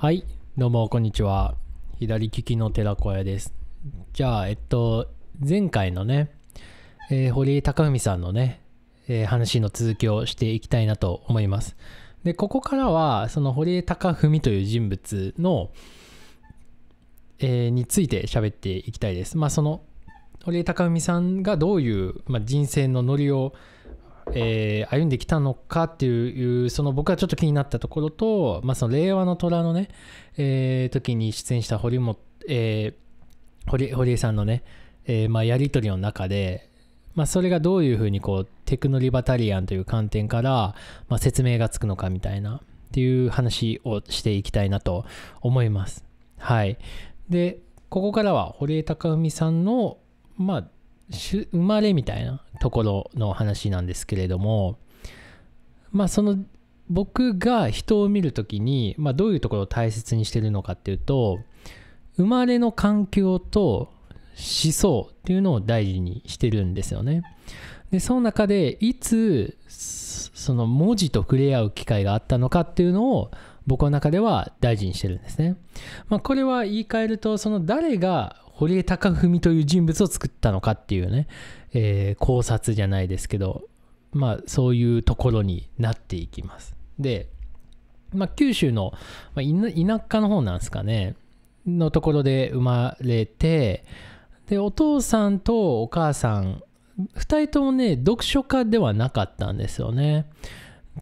はいどうもこんにちは左利きの寺子屋ですじゃあえっと前回のね、えー、堀江貴文さんのね、えー、話の続きをしていきたいなと思いますでここからはその堀江貴文という人物の、えー、について喋っていきたいですまあその堀江貴文さんがどういう、まあ、人生のノリをえー、歩んできたのかっていうその僕はちょっと気になったところと、まあ、その令和の虎のね、えー、時に出演した堀本、えー、堀堀江さんのね、えーまあ、やり取りの中で、まあ、それがどういうふうにこうテクノリバタリアンという観点から、まあ、説明がつくのかみたいなっていう話をしていきたいなと思います。はい、でここからは堀江貴文さんのまあ生まれみたいなところの話なんですけれどもまあその僕が人を見る時に、まあ、どういうところを大切にしてるのかっていうと生まれの環境と思想っていうのを大事にしてるんですよね。でその中でいつその文字と触れ合う機会があったのかっていうのを僕の中では大事にしてるんですね。まあ、これは言い換えるとその誰が堀江貴文という人物を作ったのかっていうね、えー、考察じゃないですけど、まあ、そういうところになっていきます。で、まあ、九州の、まあ、田舎の方なんですかねのところで生まれてでお父さんとお母さん2人ともね読書家ではなかったんですよね。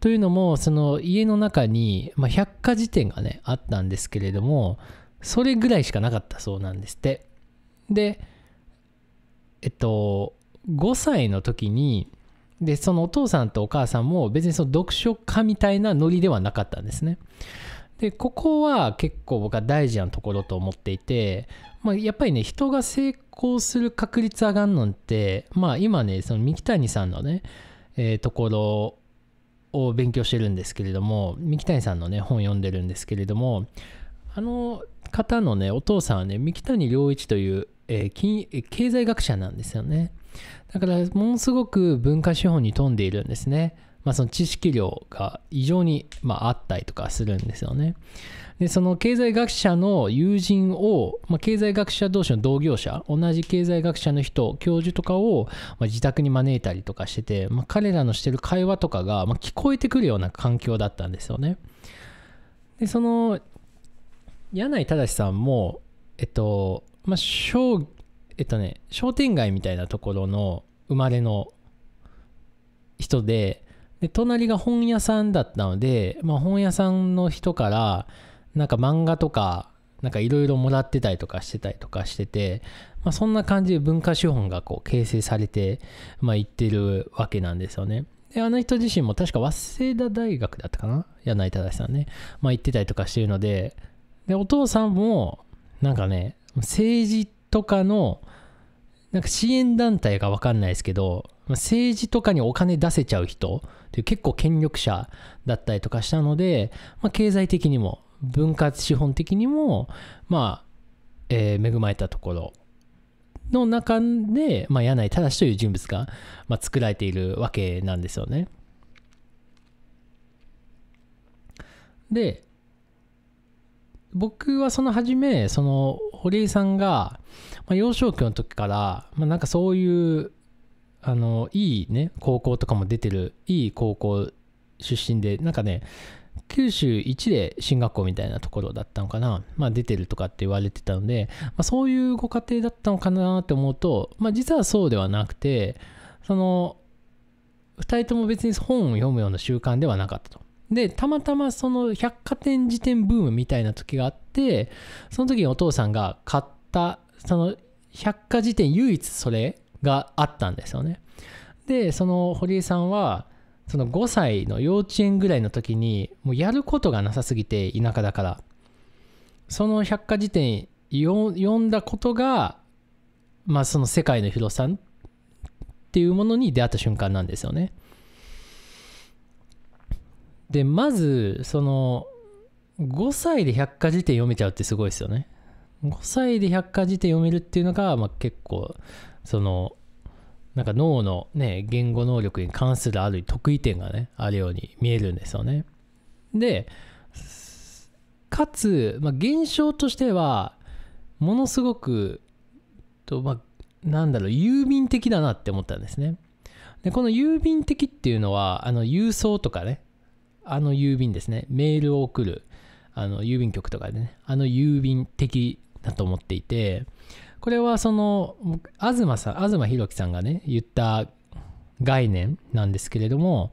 というのもその家の中に、まあ、百科事典がねあったんですけれどもそれぐらいしかなかったそうなんですって。でえっと5歳の時にでそのお父さんとお母さんも別にその読書家みたいなノリではなかったんですね。でここは結構僕は大事なところと思っていて、まあ、やっぱりね人が成功する確率上がるのってまあ今ねその三木谷さんのね、えー、ところを勉強してるんですけれども三木谷さんのね本読んでるんですけれどもあの方のねお父さんはね三木谷良一というえー、経済学者なんですよね。だからものすごく文化資本に富んでいるんですね。まあ、その知識量が異常に、まあ、あったりとかするんですよね。でその経済学者の友人を、まあ、経済学者同士の同業者同じ経済学者の人教授とかを、ま自宅に招いたりとかしてて、ま彼らのしてる会話とかが、ま聞こえてくるような環境だったんですよね。でその柳井正さんもえっとまあ、商、えっとね、商店街みたいなところの生まれの人で、で隣が本屋さんだったので、まあ、本屋さんの人からなんか漫画とかなんかいろいろもらってたりとかしてたりとかしてて、まあ、そんな感じで文化資本がこう形成されて、まあ、いってるわけなんですよね。であの人自身も確か早稲田大学だったかな柳井正さんね、まあ、行ってたりとかしてるのででお父さんもなんかね政治とかのなんか支援団体が分かんないですけど政治とかにお金出せちゃう人って結構権力者だったりとかしたので、まあ、経済的にも文化資本的にもまあ、えー、恵まれたところの中で、まあ、柳井正という人物が、まあ、作られているわけなんですよね。で僕はその初めその堀江さんが、まあ、幼少期の時から、まあ、なんかそういうあのいいね高校とかも出てるいい高校出身でなんかね九州一で進学校みたいなところだったのかな、まあ、出てるとかって言われてたので、まあ、そういうご家庭だったのかなって思うと、まあ、実はそうではなくてその2人とも別に本を読むような習慣ではなかったと。でたまたまその百貨店辞典ブームみたいな時があってその時にお父さんが買ったその百貨事典唯一それがあったんですよねでその堀江さんはその5歳の幼稚園ぐらいの時にもうやることがなさすぎて田舎だからその百科事典読んだことがまあその世界の広さっていうものに出会った瞬間なんですよね。でまずその5歳で百科事典読めちゃうってすごいですよね5歳で百科事典読めるっていうのが、まあ、結構そのなんか脳のね言語能力に関するある得意点がねあるように見えるんですよねでかつ、まあ、現象としてはものすごくと、まあ、なんだろう郵便的だなって思ったんですねでこの郵便的っていうのはあの郵送とかねあの郵便ですね、メールを送る、あの郵便局とかでね、あの郵便的だと思っていて、これはその、東さん、東博樹さんがね、言った概念なんですけれども、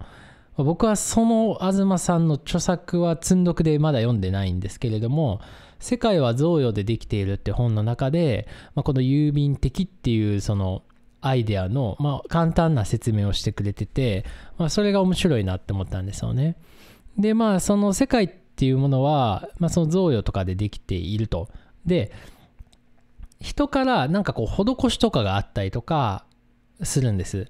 僕はその東さんの著作は積んどくでまだ読んでないんですけれども「世界は贈与でできている」って本の中で、まあ、この郵便的っていうそのアイデアの、まあ、簡単な説明をしてくれてて、まあ、それが面白いなって思ったんですよね。でまあその世界っていうものは、まあ、その贈与とかでできていると。で人からなんかこう施しとかがあったりとかするんです。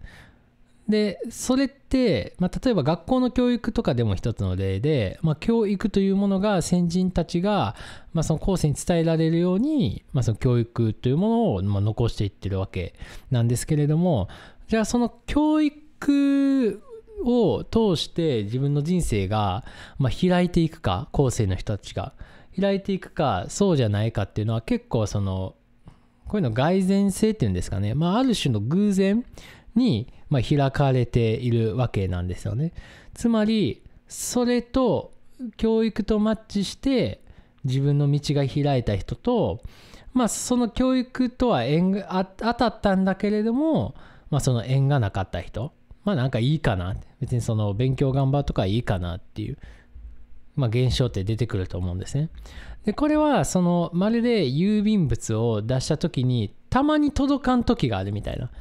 でそれって、まあ、例えば学校の教育とかでも一つの例で、まあ、教育というものが先人たちが、まあ、その後世に伝えられるように、まあ、その教育というものを、まあ、残していってるわけなんですけれどもじゃあその教育を通して自分の人生が、まあ、開いていくか後世の人たちが開いていくかそうじゃないかっていうのは結構そのこういうの蓋然性っていうんですかね、まあ、ある種の偶然に、ま開かれているわけなんですよね。つまりそれと教育とマッチして自分の道が開いた人と、まあ、その教育とは縁が当たったんだけれども、まあ、その縁がなかった人まあなんかいいかな別にその勉強頑張るとかいいかなっていう、まあ、現象って出てくると思うんですね。でこれはそのまるで郵便物を出した時にたまに届かん時があるみたいな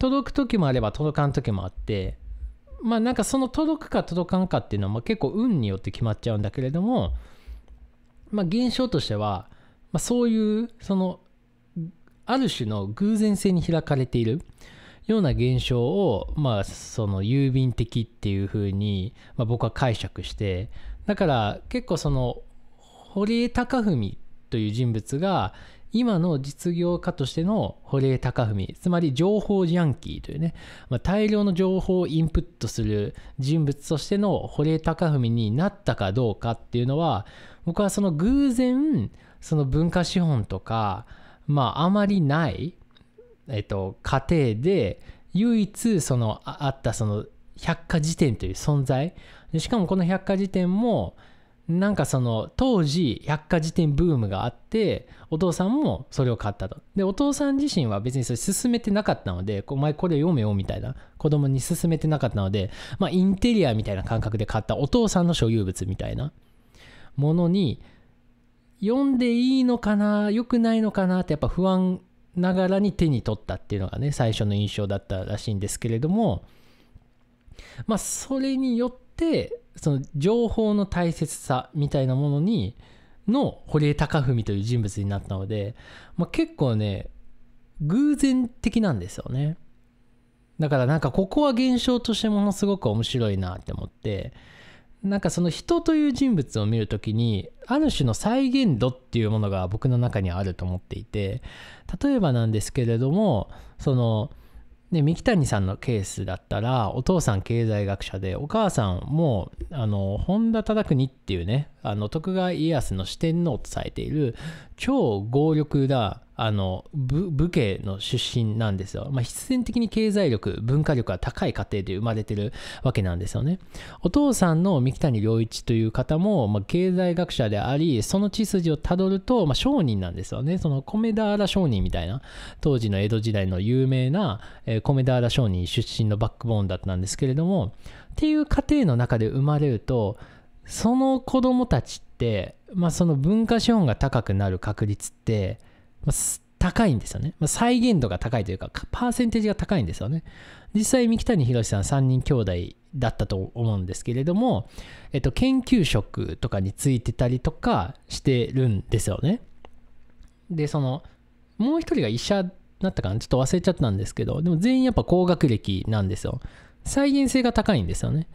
届く時もあれば届かん時もあってまあなんかその届くか届かんかっていうのは結構運によって決まっちゃうんだけれどもまあ現象としては、まあ、そういうそのある種の偶然性に開かれている。ような現象を、まあ、その郵便的っていうふうに、まあ、僕は解釈してだから結構その堀江貴文という人物が今の実業家としての堀江貴文つまり情報ジャンキーというね、まあ、大量の情報をインプットする人物としての堀江貴文になったかどうかっていうのは僕はその偶然その文化資本とかまああまりないえっと、過程で唯一そのあったその百科事典という存在でしかもこの百科事典もなんかその当時百科事典ブームがあってお父さんもそれを買ったとでお父さん自身は別にそれ進めてなかったのでお前これ読めよみたいな子供に勧めてなかったのでまあインテリアみたいな感覚で買ったお父さんの所有物みたいなものに読んでいいのかな良くないのかなってやっぱ不安ながらに手に取ったっていうのがね最初の印象だったらしいんですけれどもまあそれによってその情報の大切さみたいなものにの堀江貴文という人物になったので、まあ、結構ね偶然的なんですよねだからなんかここは現象としてものすごく面白いなって思ってなんかその人という人物を見るときにある種の再現度っていうものが僕の中にあると思っていて例えばなんですけれどもそのね、三木谷さんのケースだったらお父さん経済学者でお母さんもあの本田忠邦っていうねあの徳川家康の四天王とされている超強力なあの武家の出身なんですよ、まあ、必然的に経済力文化力が高い家庭で生まれてるわけなんですよねお父さんの三木谷良一という方も、まあ、経済学者でありその血筋をたどると、まあ、商人なんですよねその米原商人みたいな当時の江戸時代の有名な、えー、米商人出身のバックボーンだったんですけれどもっていう家庭の中で生まれるとその子供たちって、まあ、その文化資本が高くなる確率って、まあ、高いんですよね、まあ、再現度が高いというかパーセンテージが高いんですよね実際三木谷博さん3人兄弟だったと思うんですけれども、えっと、研究職とかについてたりとかしてるんですよねでそのもう一人が医者だったかなちょっと忘れちゃったんですけどでも全員やっぱ高学歴なんですよ再現性が高いんですよね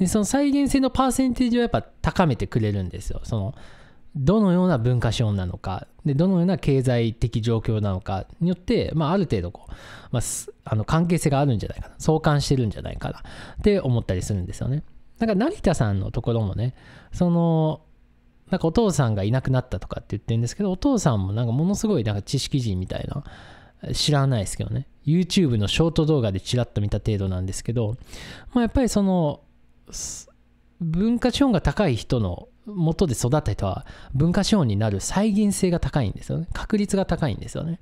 でその再現性のパーセンテージをやっぱ高めてくれるんですよそのどのような文化資本なのかでどのような経済的状況なのかによって、まあ、ある程度こう、まあ、あの関係性があるんじゃないかな相関してるんじゃないかなって思ったりするんですよねなんか成田さんのところもねそのなんかお父さんがいなくなったとかって言ってるんですけどお父さんもなんかものすごいなんか知識人みたいな知らないですけどね YouTube のショート動画でちらっと見た程度なんですけど、まあ、やっぱりその文化資本が高い人の元で育った人は文化資本になる再現性が高いんですよね確率が高いんですよね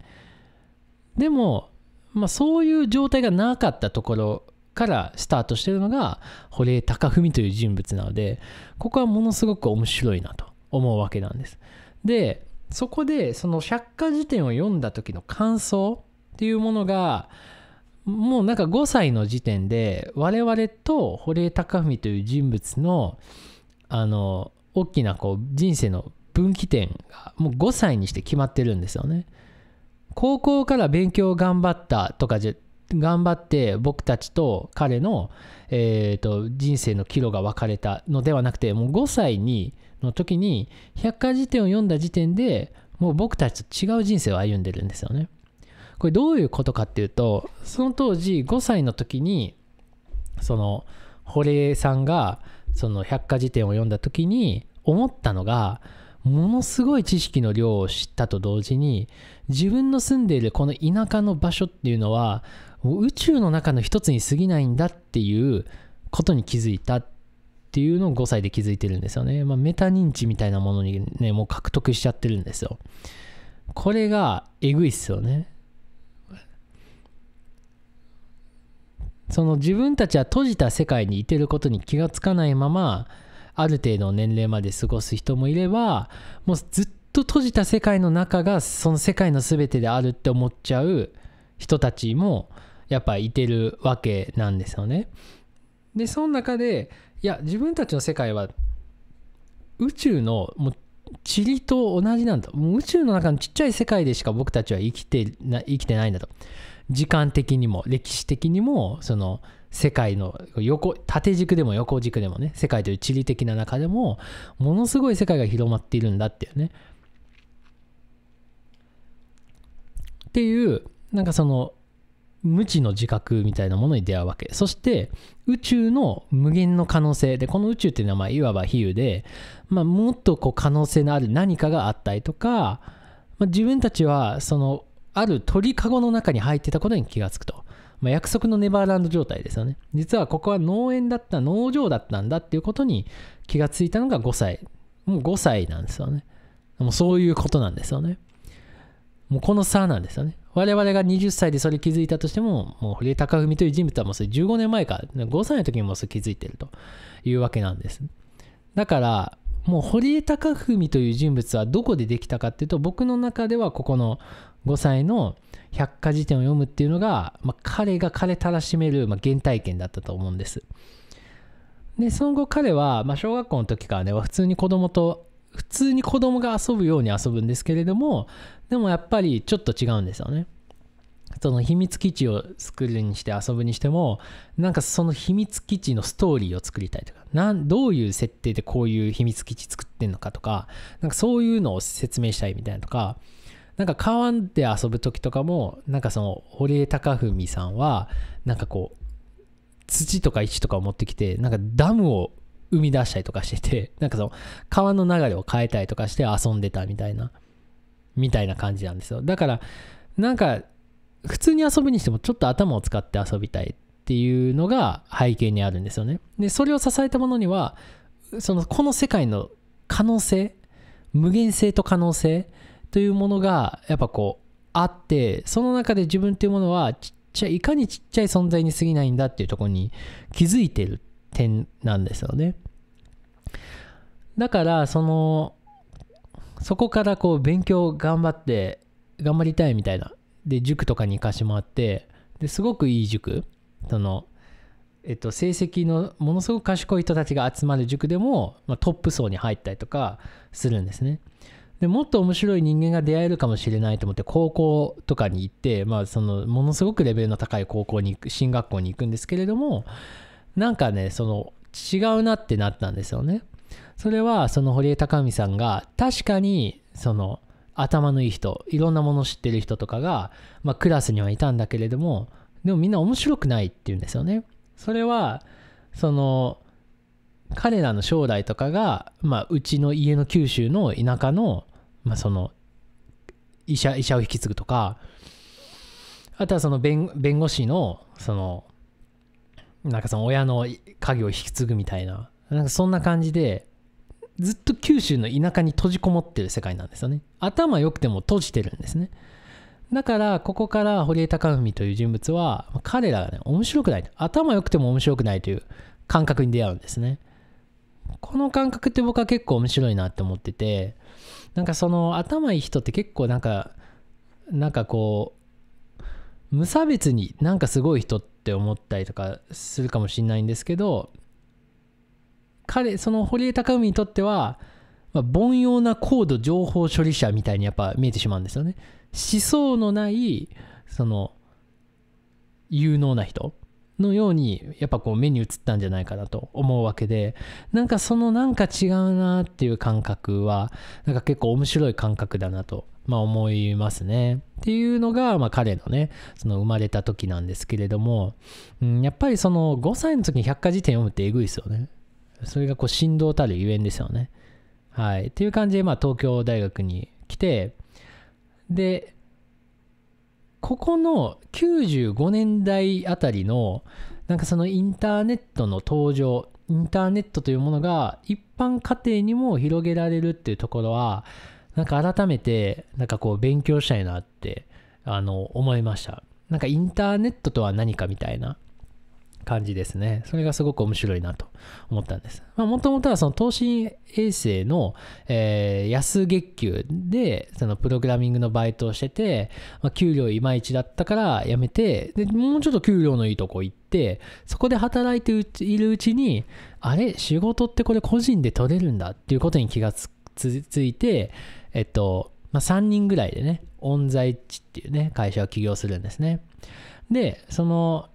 でも、まあ、そういう状態がなかったところからスタートしてるのが堀江貴文という人物なのでここはものすごく面白いなと思うわけなんですでそこでその百科事典を読んだ時の感想っていうものがもうなんか5歳の時点で我々と堀江貴文という人物のあの大きなこう人生の分岐点がもう5歳にして決まってるんですよね。高校から勉強を頑張ったとかじゃ頑張って僕たちと彼の、えと人生の岐路が分かれたのではなくてもう5歳にの時に百科事典を読んだ時点でもう僕たちと違う人生を歩んでるんですよね。これどういうことかっていうとその当時5歳の時にその堀江さんがその百科事典を読んだ時に思ったのがものすごい知識の量を知ったと同時に自分の住んでいるこの田舎の場所っていうのは宇宙の中の一つに過ぎないんだっていうことに気づいたっていうのを5歳で気づいてるんですよね、まあ、メタ認知みたいなものにねもう獲得しちゃってるんですよこれがえぐいっすよねその自分たちは閉じた世界にいてることに気がつかないままある程度の年齢まで過ごす人もいればもうずっと閉じた世界の中がその世界の全てであるって思っちゃう人たちもやっぱいてるわけなんですよね。でその中でいや自分たちの世界は宇宙のもう塵と同じなんだもう宇宙の中のちっちゃい世界でしか僕たちは生きてな生きてないんだと。時間的にも歴史的にもその世界の横縦軸でも横軸でもね世界という地理的な中でもものすごい世界が広まっているんだっていうね。っていうなんかその無知の自覚みたいなものに出会うわけそして宇宙の無限の可能性でこの宇宙っていうのはまあいわば比喩で、まあ、もっとこう可能性のある何かがあったりとか、まあ、自分たちはそのある鳥かごの中に入ってたことに気がつくと。まあ、約束のネバーランド状態ですよね。実はここは農園だった、農場だったんだっていうことに気がついたのが5歳。もう5歳なんですよね。もうそういうことなんですよね。もうこの差なんですよね。我々が20歳でそれ気づいたとしても、もう堀江貴文という人物はもうそれ15年前から、5歳の時にもうそれ気づいてるというわけなんです。だから、もう堀江貴文という人物はどこでできたかっていうと、僕の中ではここの5歳の百科事典を読むっていうのが、まあ、彼が彼たらしめる、まあ、原体験だったと思うんです。でその後彼は、まあ、小学校の時からね普通に子供と普通に子供が遊ぶように遊ぶんですけれどもでもやっぱりちょっと違うんですよね。その秘密基地を作るにして遊ぶにしてもなんかその秘密基地のストーリーを作りたいとかなんどういう設定でこういう秘密基地作ってんのかとかなんかそういうのを説明したいみたいなとかなんか川で遊ぶ時とかもなんかその堀江貴文さんはなんかこう土とか石とかを持ってきてなんかダムを生み出したりとかしてて なんかその川の流れを変えたりとかして遊んでたみたいなみたいな感じなんですよだからなんか普通に遊ぶにしてもちょっと頭を使って遊びたいっていうのが背景にあるんですよねでそれを支えたものにはそのこの世界の可能性無限性と可能性というものがやっぱこうあってその中で自分っていうものはちっちゃいいかにちっちゃい存在に過ぎないんだっていうところに気づいてる点なんですよね。だからそのそこからこう勉強頑張って頑張りたいみたいなで塾とかに行かしてもらってですごくいい塾そのえっと、成績のものすごく賢い人たちが集まる塾でも、まあ、トップ層に入ったりとかするんですね。でもっと面白い人間が出会えるかもしれないと思って高校とかに行って、まあ、そのものすごくレベルの高い高校に行く進学校に行くんですけれどもなんかねその違うなってなったんですよね。それはその堀江貴美さんが確かにその頭のいい人いろんなもの知ってる人とかが、まあ、クラスにはいたんだけれどもでもみんな面白くないっていうんですよね。それはその彼らの将来とかが、まあ、うちの家の九州の田舎の,、まあ、その医者医者を引き継ぐとかあとはその弁弁護士のそのなんかその親の家業を引き継ぐみたいななんかそんな感じでずっと九州の田舎に閉じこもってる世界なんですよね頭良くても閉じてるんですねだからここから堀江貴文という人物は彼らがね面白くない頭良くても面白くないという感覚に出会うんですねこの感覚って僕は結構面白いなって思っててなんかその頭いい人って結構なんかなんかこう無差別になんかすごい人って思ったりとかするかもしれないんですけど彼その堀江貴文にとっては、まあ、凡庸な高度情報処理者みたいにやっぱ見えてしまうんですよね思想のないその有能な人のようにやっぱこう目に映ったんじゃないかなと思うわけでなんかそのなんか違うなっていう感覚はなんか結構面白い感覚だなと、まあ、思いますね。っていうのが、まあ、彼のねその生まれた時なんですけれども、うん、やっぱりその5歳の時に百科事典読むってえぐいですよね。それがこう振動たるゆえんですよね。はい。っていう感じで、まあ、東京大学に来てでここの95年代あたりのなんかそのインターネットの登場インターネットというものが一般家庭にも広げられるっていうところはなんか改めてなんかこう勉強したいなってあの思いましたなんかインターネットとは何かみたいな感じですね。それがすごく面白いなと思ったんです。もともとはその投資衛星の、えー、安月給でそのプログラミングのバイトをしてて、まあ、給料いまいちだったから辞めてで、もうちょっと給料のいいとこ行って、そこで働いているうちに、あれ仕事ってこれ個人で取れるんだっていうことに気がついて、えっと、まあ、3人ぐらいでね、オンザイッチっていうね、会社を起業するんですね。で、その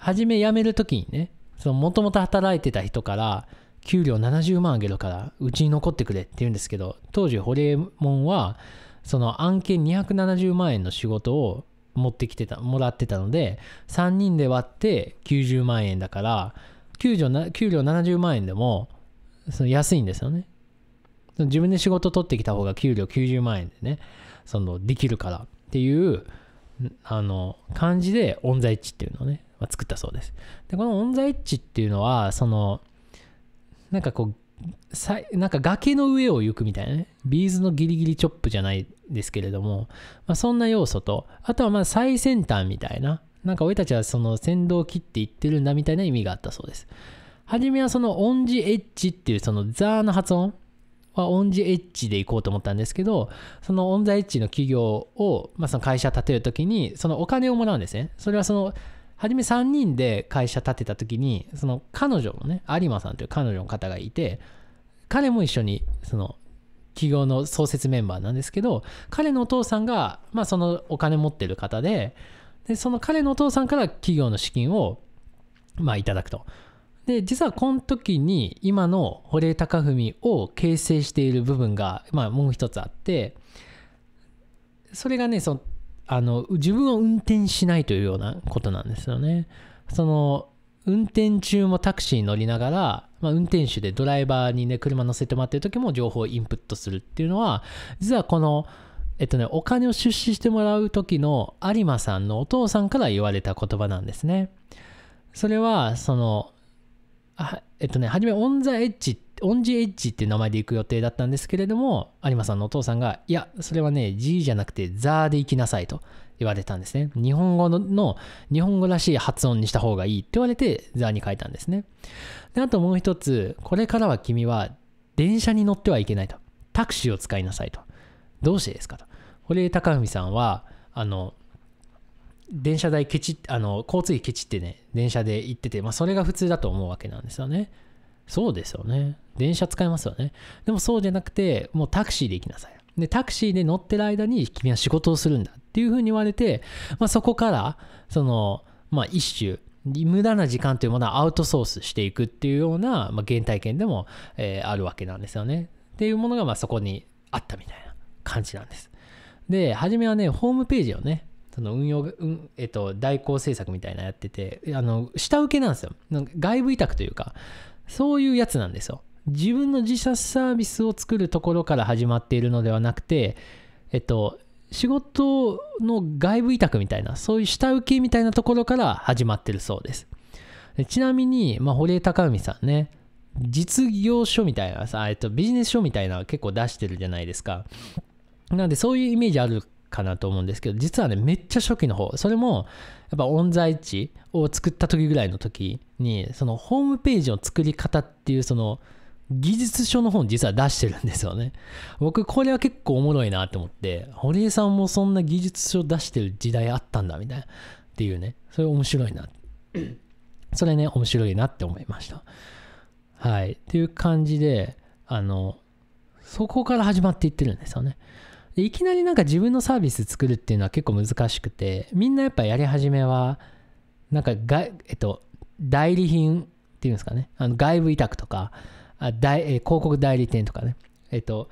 初め辞める時にねもともと働いてた人から給料70万あげるからうちに残ってくれって言うんですけど当時ホリエモンはその案件270万円の仕事を持ってきてたもらってたので3人で割って90万円だから給料給料70万円でもその安いんですよね自分で仕事取ってきた方が給料90万円でねそのできるからっていうあの感じでオンザイッチっていうのをねまあ、作ったそうです。で、このオンザエッジっていうのは、その、なんかこう、さなんか崖の上を行くみたいなね。ビーズのギリギリチョップじゃないですけれども、まあ、そんな要素と、あとはまあ最先端みたいな。なんか俺たちはその先導を切っていってるんだみたいな意味があったそうです。はじめはそのオンジエッジっていうそのザーの発音はオンジエッジで行こうと思ったんですけど、そのオンザエッジの企業を、まあ、その会社建てるときに、そのお金をもらうんですね。それはその初め3人で会社建てた時にその彼女のね有馬さんという彼女の方がいて彼も一緒にその企業の創設メンバーなんですけど彼のお父さんが、まあ、そのお金持ってる方ででその彼のお父さんから企業の資金を、まあ、いただくと。で実はこの時に今の堀江貴文を形成している部分が、まあ、もう一つあってそれがねそのあの自分を運転しないというようなことなんですよね。その運転中もタクシーに乗りながら、まあ、運転手でドライバーにね車乗せてもらってる時も情報をインプットするっていうのは実はこのえっとねお金を出資してもらう時の有馬さんのお父さんから言われた言葉なんですね。それはそのあえっとね、初め、オンザエッジ、オンジエッジっていう名前で行く予定だったんですけれども、有馬さんのお父さんが、いや、それはね、G じゃなくて、ザーで行きなさいと言われたんですね。日本語のの、日本語らしい発音にした方がいいって言われて、ザーに書いたんですね。で、あともう一つ、これからは君は、電車に乗ってはいけないと。タクシーを使いなさいと。どうしてですかと。堀江貴文さんは、あの、電車代ケチあの交通費ケチってね電車で行ってて、まあ、それが普通だと思うわけなんですよねそうですよね電車使いますよねでもそうじゃなくてもうタクシーで行きなさいでタクシーで乗ってる間に君は仕事をするんだっていうふうに言われて、まあ、そこからその、まあ、一種無駄な時間というものはアウトソースしていくっていうような、まあ、原体験でも、えー、あるわけなんですよねっていうものが、まあ、そこにあったみたいな感じなんですで初めはねホームページをねその運用、うん、えっと、代行政策みたいなやってて、あの、下請けなんですよ。外部委託というか、そういうやつなんですよ。自分の自社サービスを作るところから始まっているのではなくて、えっと、仕事の外部委託みたいな、そういう下請けみたいなところから始まってるそうです。でちなみに、まあ、堀江貴文さんね、実業書みたいなさ、えっと、ビジネス書みたいな結構出してるじゃないですか。なんでそういうイメージあるかなと思うんですけど、実はね、めっちゃ初期の方、それも、やっぱ音在地を作った時ぐらいの時に、そのホームページの作り方っていう、その、技術書の本実は出してるんですよね。僕、これは結構おもろいなと思って、堀江さんもそんな技術書出してる時代あったんだ、みたいな。っていうね、それ面白いな。それね、面白いなって思いました。はい。っていう感じで、あの、そこから始まっていってるんですよね。でいきなりなんか自分のサービス作るっていうのは結構難しくてみんなやっぱやり始めはなんかが、えっと、代理品っていうんですかねあの外部委託とかあ大、えー、広告代理店とかねえっと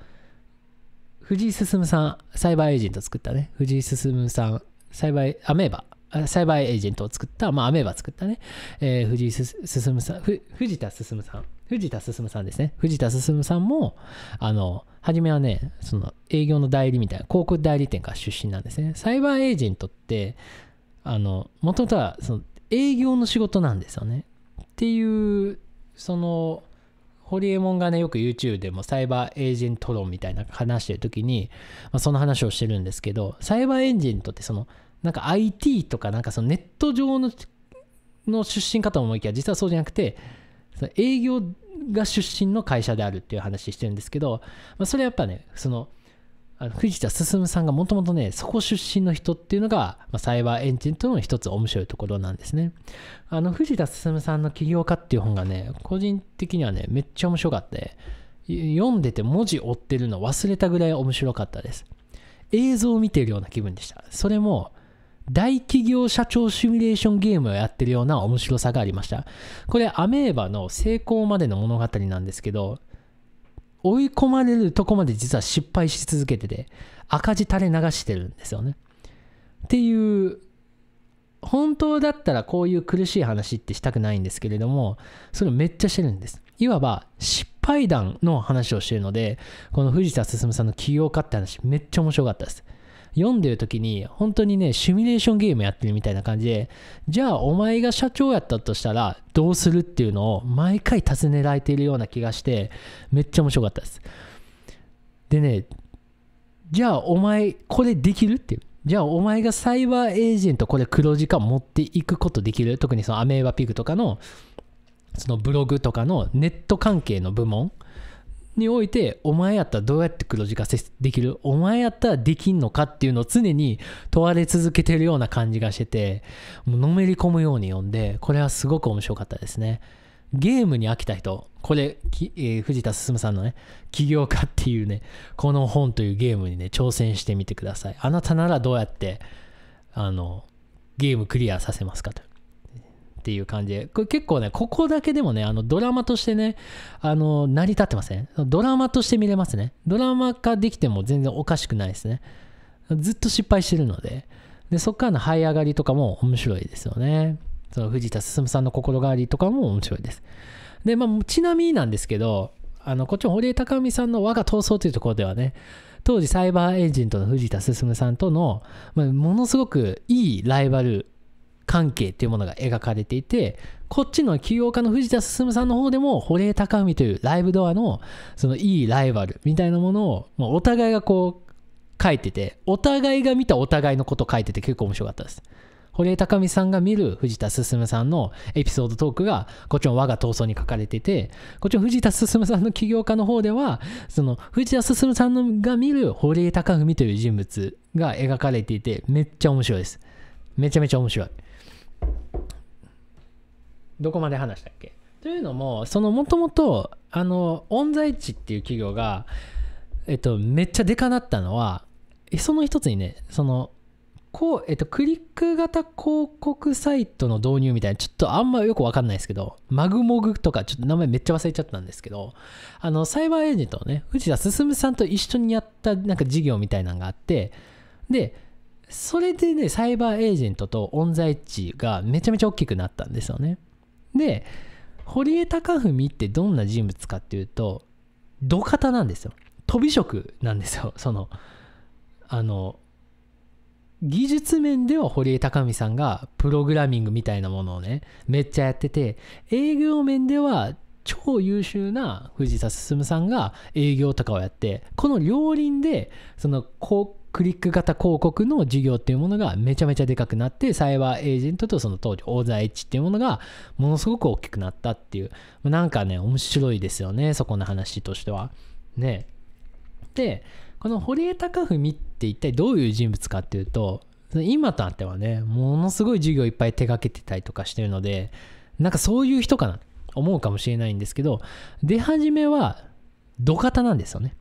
藤井進さんサイバーエージェント作ったね藤井進さんサイバーアメーバサイバーエージェントを作った、まあ、アメーバ作ったね、えー、藤井進さん藤田進さん藤田進さんですね藤田進さんもあの初めはね、その営業の代理みたいな、広告代理店から出身なんですね。サイバーエージェントって、あの、もともとはその営業の仕事なんですよね。っていう、その、ホリエモンがね、よく YouTube でもサイバーエージェント論みたいな話してる時に、まあ、その話をしてるんですけど、サイバーエージェントってその、なんか IT とかなんかそのネット上のの出身かと思いきや、実はそうじゃなくて、営業が出身の会社であるっていう話してるんですけど、まあ、それやっぱねそのあの藤田進さんがもともとねそこ出身の人っていうのが、まあ、サイバーエンジンとの一つ面白いところなんですねあの藤田進さんの起業家っていう本がね個人的にはねめっちゃ面白かった読んでて文字追ってるの忘れたぐらい面白かったです映像を見てるような気分でしたそれも大企業社長シミュレーションゲームをやってるような面白さがありました。これアメーバの成功までの物語なんですけど、追い込まれるとこまで実は失敗し続けてて、赤字垂れ流してるんですよね。っていう、本当だったらこういう苦しい話ってしたくないんですけれども、それめっちゃしてるんです。いわば失敗談の話をしてるので、この藤田進さんの起業家って話めっちゃ面白かったです。読んでる時に本当にねシミュレーションゲームやってるみたいな感じでじゃあお前が社長やったとしたらどうするっていうのを毎回尋ねられているような気がしてめっちゃ面白かったですでねじゃあお前これできるっていうじゃあお前がサイバーエージェントこれ黒字化持っていくことできる特にそのアメーバピグとかのそのブログとかのネット関係の部門においてお前やったらどうやって黒字化できるお前やったらできんのかっていうのを常に問われ続けてるような感じがしててもうのめり込むように読んでこれはすごく面白かったですねゲームに飽きた人これ、えー、藤田進さんのね起業家っていうねこの本というゲームにね挑戦してみてくださいあなたならどうやってあのゲームクリアさせますかとっていう感じで、これ結構ね、ここだけでもね、あのドラマとしてね、あの、成り立ってません、ね。ドラマとして見れますね。ドラマ化できても全然おかしくないですね。ずっと失敗してるので、で、そっからの這い上がりとかも面白いですよね。その藤田進さんの心変わりとかも面白いです。で、まあ、ちなみになんですけど、あの、こっちの堀江貴美さんの我が闘争というところではね、当時サイバーエージェントの藤田進さんとの、まあ、ものすごくいいライバル関係っていうものが描かれていて、こっちの起業家の藤田進さんの方でも、堀江貴文というライブドアの、そのいいライバルみたいなものを、お互いがこう、書いてて、お互いが見たお互いのこと書いてて結構面白かったです。堀江貴文さんが見る藤田進さんのエピソードトークが、こっちの我が闘争に書かれてて、こっちの藤田進さんの起業家の方では、その藤田進さんが見る堀江貴文という人物が描かれていて、めっちゃ面白いです。めちゃめちゃ面白い。どこまで話したっけというのも、そのもともと、あの、オンザイチっていう企業が、えっと、めっちゃでかなったのは、その一つにね、その、こう、えっと、クリック型広告サイトの導入みたいな、ちょっとあんまよくわかんないですけど、マグモグとか、ちょっと名前めっちゃ忘れちゃったんですけど、あの、サイバーエージェントのね、藤田進さんと一緒にやったなんか事業みたいなのがあって、で、それでね、サイバーエージェントとオンザイチがめちゃめちゃ大きくなったんですよね。で堀江貴文ってどんな人物かっていうと土方なんですよ飛び職なんですよ そのあの技術面では堀江貴文さんがプログラミングみたいなものをねめっちゃやってて営業面では超優秀な藤田進さんが営業とかをやってこの両輪でそのこクリック型広告の事業っていうものがめちゃめちゃでかくなって、サイバーエージェントとその当時、オーザーエッジっていうものがものすごく大きくなったっていう、なんかね、面白いですよね、そこの話としては。ね。で、この堀江貴文って一体どういう人物かっていうと、今とあってはね、ものすごい授業いっぱい手がけてたりとかしてるので、なんかそういう人かな、思うかもしれないんですけど、出始めは土方なんですよね。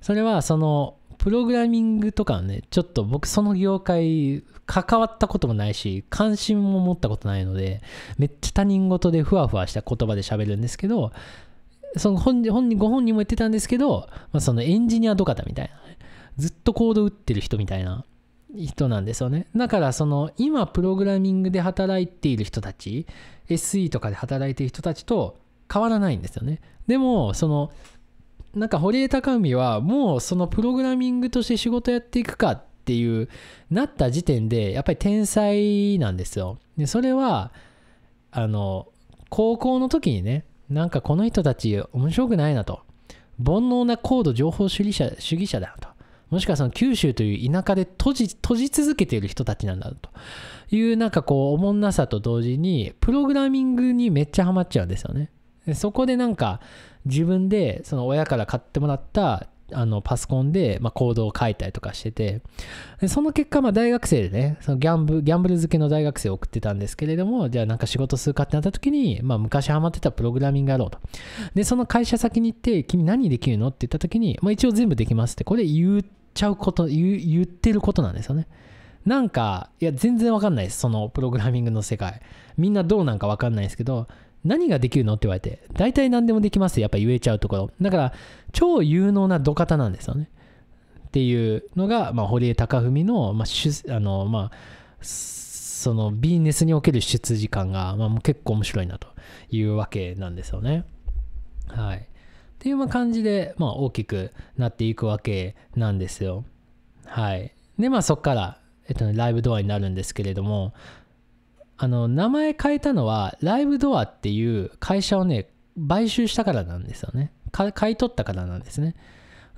それはそのプログラミングとかはね、ちょっと僕その業界関わったこともないし、関心も持ったことないので、めっちゃ他人事でふわふわした言葉で喋るんですけど、その本本人、ご本人も言ってたんですけど、まあ、そのエンジニアとかだみたいな、ずっとコード打ってる人みたいな人なんですよね。だからその今プログラミングで働いている人たち、SE とかで働いている人たちと変わらないんですよね。でも、そのなんか堀江貴文はもうそのプログラミングとして仕事やっていくかっていうなった時点でやっぱり天才なんですよ。でそれはあの高校の時にねなんかこの人たち面白くないなと煩悩な高度情報主義者主義者だともしくはその九州という田舎で閉じ閉じ続けている人たちなんだというなんかこうおもんなさと同時にプログラミングにめっちゃハマっちゃうんですよね。でそこでなんか自分でその親から買ってもらったあのパソコンで、まあ、コードを書いたりとかしててでその結果、まあ、大学生でねそのギャンブギャンブル漬けの大学生を送ってたんですけれどもじゃあなんか仕事するかってなった時に、まあ、昔ハマってたプログラミングやろうとでその会社先に行って君何できるのって言った時に、まあ、一応全部できますってこれ言っちゃうこと言ってることなんですよねなんかいや全然わかんないですそのプログラミングの世界みんなどうなんかわかんないですけど何ができるのって言われて、大体何でもできますやっぱ言えちゃうところ。だから、超有能な土方なんですよね。っていうのが、まあ、堀江貴文の、まあ、主あの、まあ、そのビジネスにおける出自感が、まあ、結構面白いなというわけなんですよね。はい。っていう感じで、まあ、大きくなっていくわけなんですよ。はい。で、まあ、そこから、えっと、ね、ライブドアになるんですけれども、あの名前変えたのはライブドアっていう会社をね買収したからなんですよね買い取ったからなんですね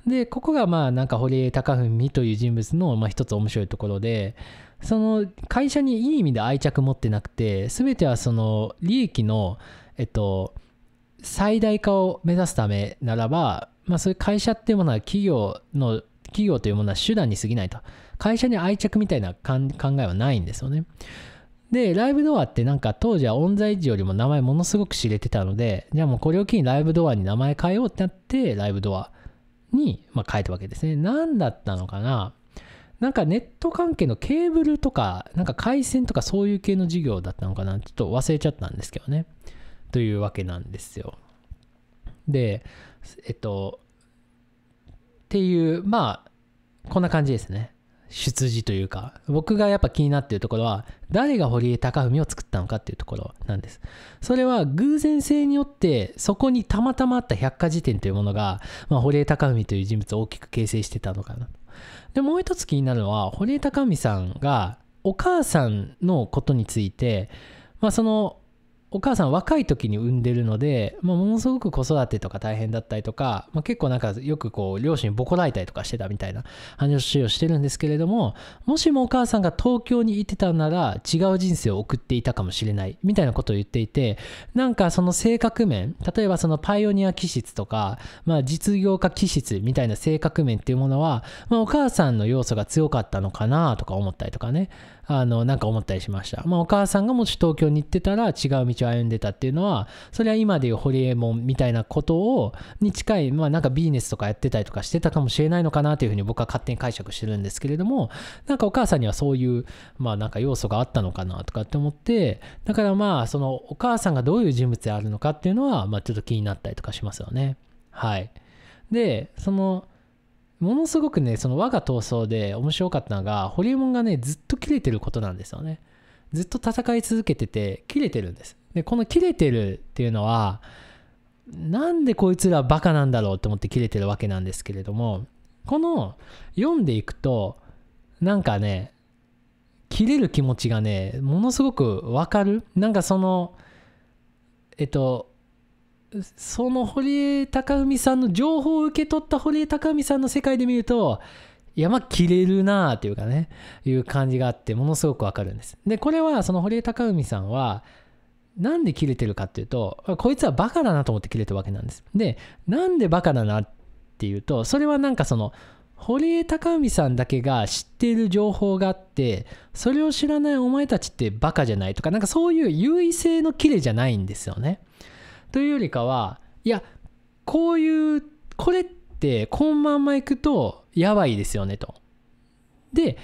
でここがまあなんか堀江貴文という人物のまあ一つ面白いところでその会社にいい意味で愛着持ってなくて全てはその利益のえっと最大化を目指すためならば、まあ、そういう会社っていうものは企業の企業というものは手段に過ぎないと会社に愛着みたいな考えはないんですよねで、ライブドアってなんか当時はオンザジよりも名前ものすごく知れてたので、じゃあもうこれを機にライブドアに名前変えようってなって、ライブドアに、ま変えたわけですね。何だったのかななんかネット関係のケーブルとか、なんか回線とかそういう系の事業だったのかなちょっと忘れちゃったんですけどね。というわけなんですよ。で、えっと、っていう、まあ、こんな感じですね。出自というか僕がやっぱ気になってるところは誰が堀江貴文を作ったのかっていうところなんですそれは偶然性によってそこにたまたまあった百科事典というものが、まあ、堀江貴文という人物を大きく形成してたのかなでもう一つ気になるのは堀江貴文さんがお母さんのことについてまあそのお母さん若い時に産んでるので、まあ、ものすごく子育てとか大変だったりとか、まあ、結構なんかよくこう両親ボコられたりとかしてたみたいな話をしてるんですけれどももしもお母さんが東京にいてたなら違う人生を送っていたかもしれないみたいなことを言っていてなんかその性格面例えばそのパイオニア気質とか、まあ、実業家気質みたいな性格面っていうものは、まあ、お母さんの要素が強かったのかなとか思ったりとかねあの、なんか思ったりしました。まあ、お母さんがもし東京に行ってたら違う道を歩んでたっていうのは、それは今でいうホリエモンみたいなことを、に近い、まあ、なんかビジネスとかやってたりとかしてたかもしれないのかなというふうに僕は勝手に解釈してるんですけれども、なんかお母さんにはそういう、まあ、なんか要素があったのかなとかって思って、だからまあ、そのお母さんがどういう人物であるのかっていうのは、まあ、ちょっと気になったりとかしますよね。はい。で、その、ものすごくね、その我が闘争で面白かったのが、ホリエモンがね、ずっと切れてることなんですよね。ずっと戦い続けてて、切れてるんです。で、この切れてるっていうのは、なんでこいつらバカなんだろうと思って切れてるわけなんですけれども、この読んでいくと、なんかね、切れる気持ちがね、ものすごくわかる。なんかその、えっと、その堀江貴文さんの情報を受け取った堀江貴文さんの世界で見ると山切れるなあというかねいう感じがあってものすごくわかるんですでこれはその堀江貴文さんはなんで切れてるかっていうとこいつはバカだなと思って切れてるわけなんですでなんでバカだなっていうとそれはなんかその堀江貴文さんだけが知っている情報があってそれを知らないお前たちってバカじゃないとかなんかそういう優位性のキレじゃないんですよね。というよりかはいやこういうこれってこのまんまいくとやばいですよねと。で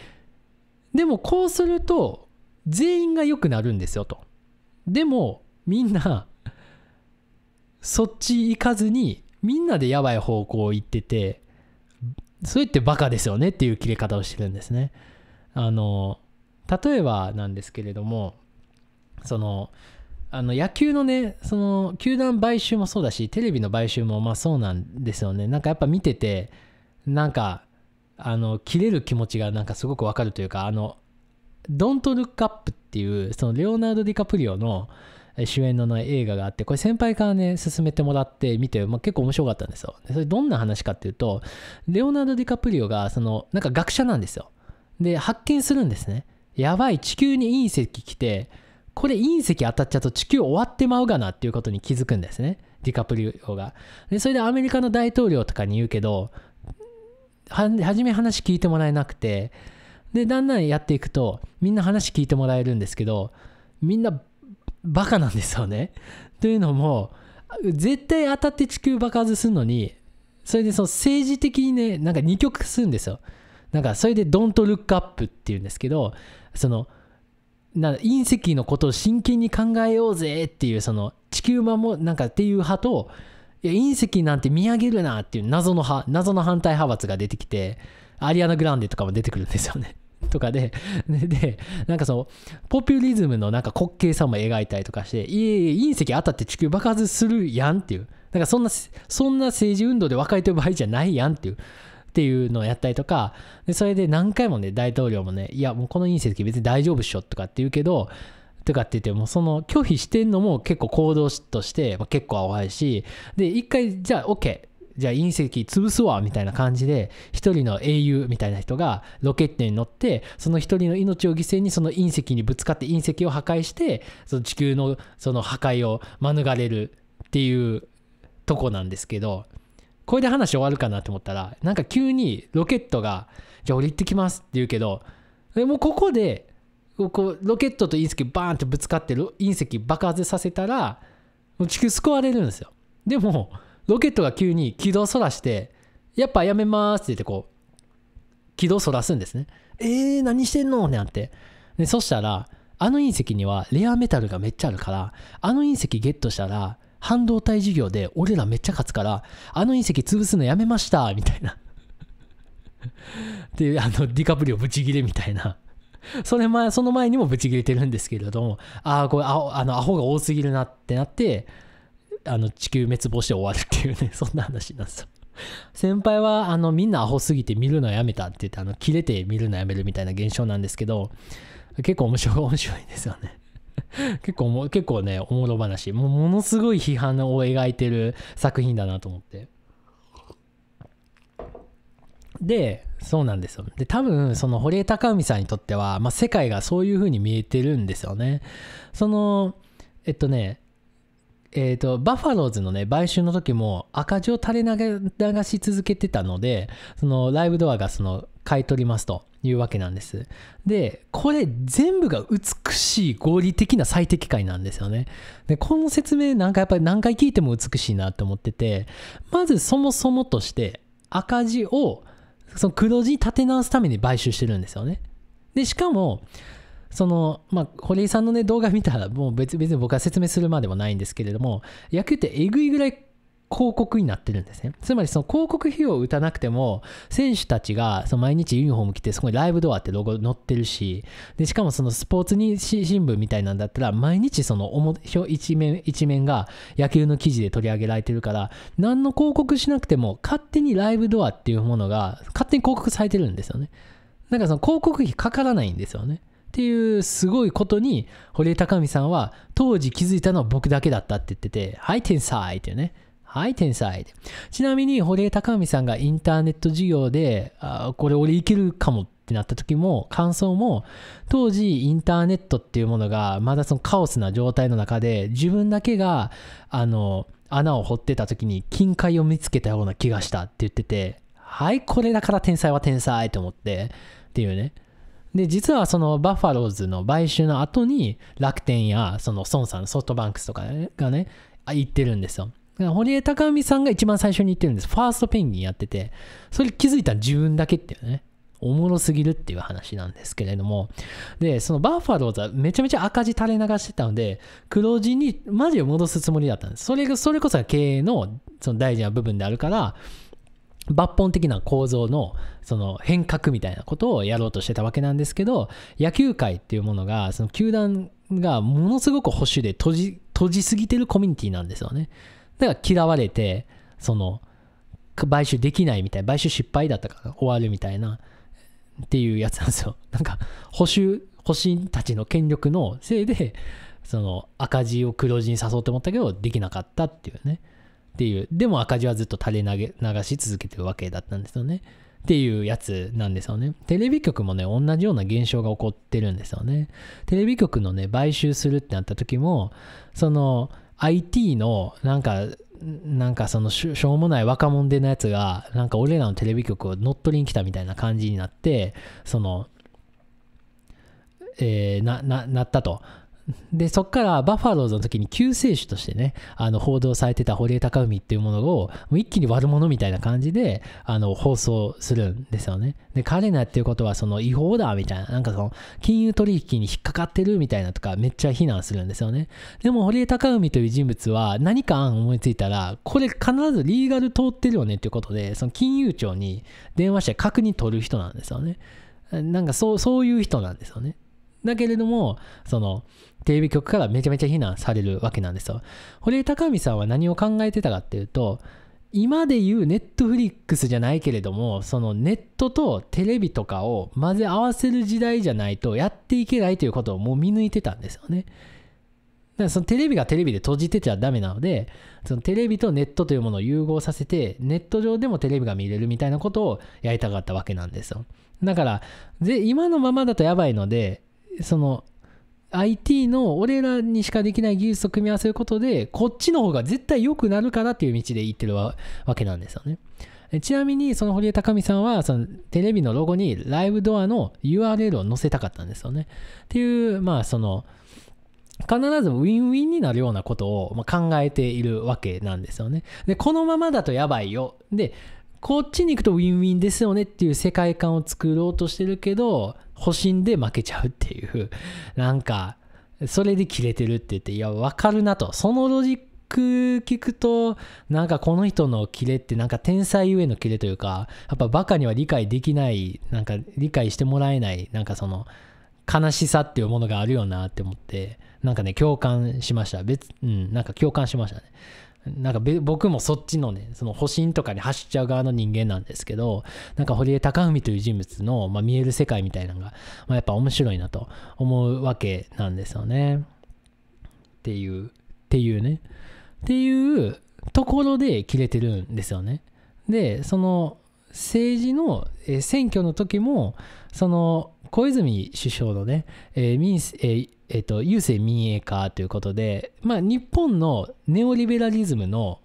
でもこうすると全員が良くなるんですよと。でもみんなそっち行かずにみんなでやばい方向行っててそれってバカですよねっていう切れ方をしてるんですね。あの例えばなんですけれどもそのあの野球のねその球団買収もそうだしテレビの買収もまあそうなんですよねなんかやっぱ見ててなんかあの切れる気持ちがなんかすごくわかるというかあの「ドント・ルック・アップ」っていうそのレオナルド・ディカプリオの主演の映画があってこれ先輩からね勧めてもらって見て、まあ、結構面白かったんですよそれどんな話かっていうとレオナルド・ディカプリオがそのなんか学者なんですよで発見するんですねやばい地球に隕石来てこれ隕石当たっちゃうと地球終わってまうがなっていうことに気づくんですね。ディカプリオが。でそれでアメリカの大統領とかに言うけど、は初め話聞いてもらえなくて、で、だんだんやっていくと、みんな話聞いてもらえるんですけど、みんなバカなんですよね。というのも、絶対当たって地球爆発するのに、それでその政治的にね、なんか二極するんですよ。なんかそれで「Don't Look Up」っていうんですけどそのな隕石のことを真剣に考えようぜっていうその地球守なんかっていう派といや隕石なんて見上げるなっていう謎の派謎の反対派閥が出てきてアリアナ・グランデとかも出てくるんですよねとかで でなんかそのポピュリズムのなんか滑稽さも描いたりとかしていえいえ隕石当たって地球爆発するやんっていうなんかそんなそんな政治運動で若いという場合じゃないやんっていうっていうのをやったりとか、で、それで何回もね、大統領もね、いや、もうこの隕石別に大丈夫っしょとかって言うけど、とかって言ってもその拒否してんのも結構行動として結構怖いしで一回じゃあ OK じゃあ隕石潰すわみたいな感じで一人の英雄みたいな人がロケットに乗ってその一人の命を犠牲にその隕石にぶつかって隕石を破壊してその地球のその破壊を免れるっていうとこなんですけどこれで話終わるかなと思ったらなんか急にロケットが「じゃあ俺行ってきます」って言うけどでもここでこうロケットと隕石バーンってぶつかって隕石爆発させたら地球救われるんですよでもロケットが急に軌道そらして「やっぱやめます」って言ってこう軌道そらすんですねえー、何してんのなんてでそしたらあの隕石にはレアメタルがめっちゃあるからあの隕石ゲットしたら半導体事業で俺らめっちゃ勝つから、あの隕石潰すのやめました、みたいな。で、あの、ディカプリオブチギレみたいな。それ前、その前にもブチギレてるんですけれども、ああ、これア、あの、アホが多すぎるなってなって、あの、地球滅亡して終わるっていうね、そんな話なんですよ。先輩は、あの、みんなアホすぎて見るのやめたって言って、あの、切れて見るのやめるみたいな現象なんですけど、結構面白い、面白いですよね。結構も、結構ね、おもろ話。もうものすごい批判を描いてる作品だなと思って。で、そうなんですよ。で、多分、その堀江貴文さんにとっては、まあ、世界がそういう風に見えてるんですよね。その、えっとね、えーと、とバファローズのね買収の時も赤字を垂れ流し続けてたのでそのライブドアがその買い取りますというわけなんです。で、これ全部が美しい合理的な最適解なんですよね。で、この説明なんかやっぱり何回聞いても美しいなと思ってて、まずそもそもとして赤字をその黒字に立て直すために買収してるんですよね。で、しかも、その、まあ、堀井さんのね、動画見たら、もう別別に僕は説明するまでもないんですけれども、野球ってえぐいぐらい広告になってるんですね。つまりその広告費用を打たなくても、選手たちがその毎日ユニフォーム着て、そこにライブドアってロゴ載ってるし、で、しかもそのスポーツに新聞みたいなんだったら、毎日その表一面、一面が野球の記事で取り上げられてるから、何の広告しなくても、勝手にライブドアっていうものが、勝手に広告されてるんですよね。だからその広告費かからないんですよね。っていうすごいことに堀江貴美さんは当時気づいたのは僕だけだったって言ってて「はい天才」っていうねはい、天才。ちなみに、堀江貴文さんがインターネット授業で、あこれ俺いけるかもってなった時も、感想も、当時インターネットっていうものが、まだそのカオスな状態の中で、自分だけが、あの、穴を掘ってた時に金塊を見つけたような気がしたって言ってて、はい、これだから天才は天才と思って、っていうね。で、実はそのバッファローズの買収の後に、楽天や、その孫さん、のソフトバンクスとかがね、行ってるんですよ。堀江貴文さんが一番最初に言ってるんです。ファーストペンギンやってて、それ気づいたら自分だけっていうね。おもろすぎるっていう話なんですけれども。で、そのバッファローズはめちゃめちゃ赤字垂れ流してたので、黒字にマジを戻すつもりだったんです。それが、それこそが経営のその大事な部分であるから、抜本的な構造のその変革みたいなことをやろうとしてたわけなんですけど野球界っていうものがその球団がものすごく保守で閉じ閉じすぎてるコミュニティなんですよね。だから嫌われて、その、買収できないみたいな、買収失敗だったから終わるみたいな、っていうやつなんですよ。なんか、保守、保身たちの権力のせいで、その赤字を黒字に誘おうと思ったけど、できなかったっていうね。っていう、でも赤字はずっと垂れ流流し続けてるわけだったんですよね。っていうやつなんですよね。テレビ局もね、同じような現象が起こってるんですよね。テレビ局のね、買収するってなった時も、その、IT のなんかなんかそのしょうもない若者でのやつがなんか俺らのテレビ局を乗っ取りに来たみたいな感じになってそのえー、なななったとで、そっからバファローズの時に救世主としてね、あの報道されてた堀江貴文っていうものを、もう一気に悪者みたいな感じで、あの、放送するんですよね。で、彼なっていうことはその違法だみたいな、なんかその、金融取引に引っかかってるみたいなとか、めっちゃ非難するんですよね。でも堀江貴文という人物は、何か案思いついたら、これ必ずリーガル通ってるよねっていうことで、その金融庁に電話して確認取る人なんですよね。なんかそう、そういう人なんですよね。だけれども、その、テレビ局からめちゃめちゃ非難されるわけなんですよ。堀江貴文さんは何を考えてたかっていうと、今で言うネットフリックスじゃないけれども、そのネットとテレビとかを混ぜ合わせる時代じゃないとやっていけないということをもう見抜いてたんですよね。だからそのテレビがテレビで閉じてちゃダメなので、そのテレビとネットというものを融合させて、ネット上でもテレビが見れるみたいなことをやりたかったわけなんですよ。だから、今のままだとやばいので、その IT の俺らにしかできない技術と組み合わせることでこっちの方が絶対良くなるからっていう道で行ってるわけなんですよね。ちなみにその堀江貴美さんはそのテレビのロゴにライブドアの URL を載せたかったんですよね。っていうまあその必ずウィンウィンになるようなことを考えているわけなんですよね。でこのままだとやばいよ。でこっちに行くとウィンウィンですよねっていう世界観を作ろうとしてるけど保身で負けちゃうっていう、なんか、それでキレてるって言って、いや、わかるなと。そのロジック聞くと、なんかこの人のキレって、なんか天才ゆえのキレというか、やっぱバカには理解できない、なんか理解してもらえない、なんかその、悲しさっていうものがあるよなって思って、なんかね、共感しました。別、うん、なんか共感しましたね。なんか僕もそっちのね、その保身とかに走っちゃう側の人間なんですけど、なんか堀江貴文という人物の、まあ、見える世界みたいなのが、まあ、やっぱ面白いなと思うわけなんですよね。っていう、っていうね。っていうところで切れてるんですよね。で、その政治の選挙の時も、その小泉首相のね、えー民えーえーと、郵政民営化ということで、まあ、日本のネオリベラリズムの、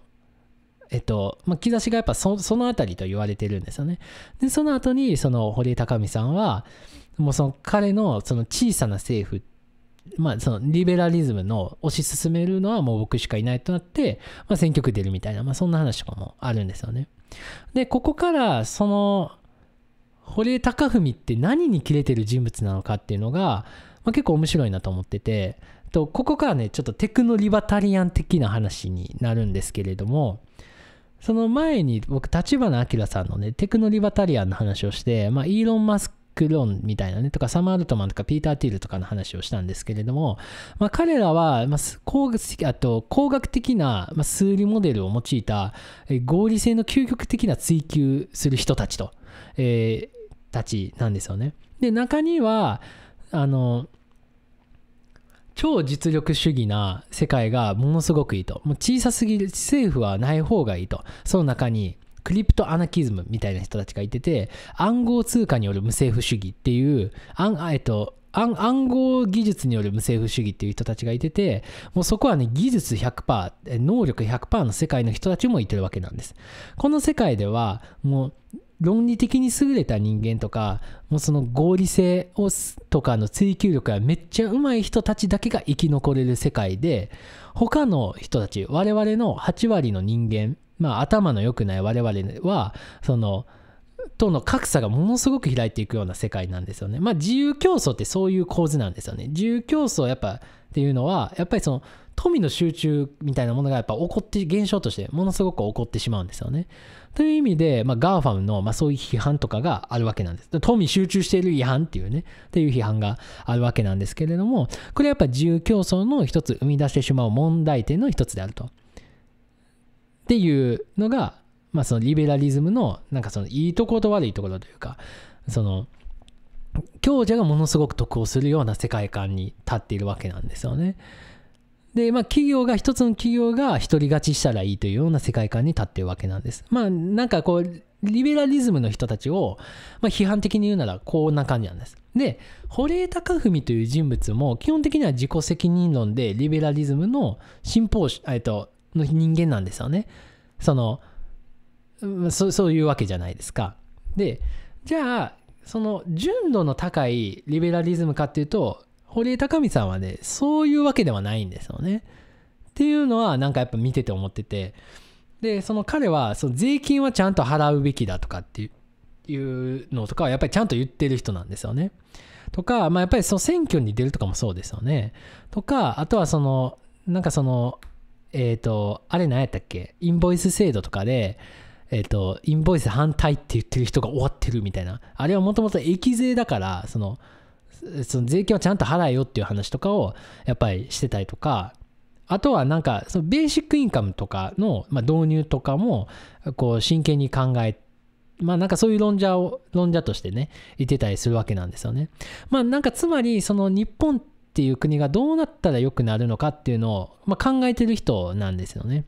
えっ、ー、とまあ、兆しがやっぱそその辺りと言われてるんですよね。でその後にその堀江貴美さんはもうその彼のその小さな政府まあ、そのリベラリズムの推し進めるのはもう僕しかいないとなって、まあ、選挙区出るみたいな、まあ、そんな話とかもあるんですよね。でここからその堀江貴文って何に切れてる人物なのかっていうのが、まあ、結構面白いなと思っててとここからねちょっとテクノリバタリアン的な話になるんですけれどもその前に僕立花明さんのねテクノリバタリアンの話をして、まあ、イーロン・マスク論みたいなねとかサマー・ルトマンとかピーター・ティールとかの話をしたんですけれども、まあ、彼らは、まあ、工学的あと工学的な数理モデルを用いた合理性の究極的な追求する人たちと、えーたちなんですよね。で中にはあの超実力主義な世界がものすごくいいともう小さすぎる政府はない方がいいとその中にクリプトアナキズムみたいな人たちがいてて暗号通貨による無政府主義っていうあ、えっと、暗号技術による無政府主義っていう人たちがいててもうそこはね技術100%能力100%の世界の人たちもいてるわけなんですこの世界ではもう論理的に優れた人間とかもうその合理性をとかの追求力がめっちゃ上手い人たちだけが生き残れる世界で他の人たち我々の8割の人間まあ頭の良くない我々はそのとの格差がものすごく開いていくような世界なんですよね。まあ自由競争ってそういう構図なんですよね。自由競争やっぱっていうのはやっぱりその富の集中みたいなものがやっぱ起こって、現象としてものすごく起こってしまうんですよね。という意味で、まあ、ガーファムの、まあ、そういう批判とかがあるわけなんです。富集中している違反っていうね、っていう批判があるわけなんですけれども、これやっぱ自由競争の一つ、生み出してしまう問題点の一つであると。っていうのが、まあ、そのリベラリズムの、なんかそのいいところと悪いところというか、その、強者がものすごく得をするような世界観に立っているわけなんですよね。で、まあ、企業が、一つの企業が独り勝ちしたらいいというような世界観に立っているわけなんです。まあ、なんかこう、リベラリズムの人たちを、まあ、批判的に言うなら、こんな感じなんです。で、堀江貴文という人物も、基本的には自己責任論で、リベラリズムの信奉、えっと、の人間なんですよね。その、そそういうわけじゃないですか。で、じゃあ、その純度の高いリベラリズムかっていうと堀江貴美さんはね、そういうわけではないんですよね。っていうのは、なんかやっぱ見てて思ってて、で、その彼は、その税金はちゃんと払うべきだとかっていうのとかは、やっぱりちゃんと言ってる人なんですよね。とか、まあ、やっぱりその選挙に出るとかもそうですよね。とか、あとはその、なんかその、えっ、ー、と、あれ何やったっけインボイス制度とかで、えっ、ー、と、インボイス反対って言ってる人が終わってるみたいな。あれはもともと液税だから、その、その税金をちゃんと払えよっていう話とかをやっぱりしてたりとかあとはなんかそのベーシックインカムとかの、導入とかもこう真剣に考えまあなんかそういう論者を、論者としてね、言ってたりするわけなんですよね。まあなんかつまりその日本っていう国がどうなったら良くなるのかっていうのを、まあ、考えてる人なんですよね。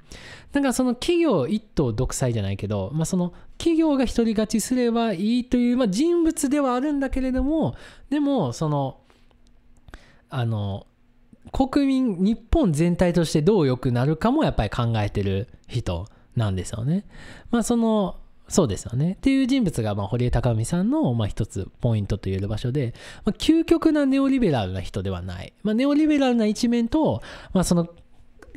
だからその企業一党独裁じゃないけど、まあ、その企業が独り勝ちすればいいという、まあ、人物ではあるんだけれどもでもそのあの国民日本全体としてどう良くなるかもやっぱり考えてる人なんですよね。まあそのそうですよね。っていう人物が、まあ、堀江貴文さんの、まあ、一つポイントと言える場所で、まあ、究極なネオリベラルな人ではない。まあ、ネオリベラルな一面と、まあ、その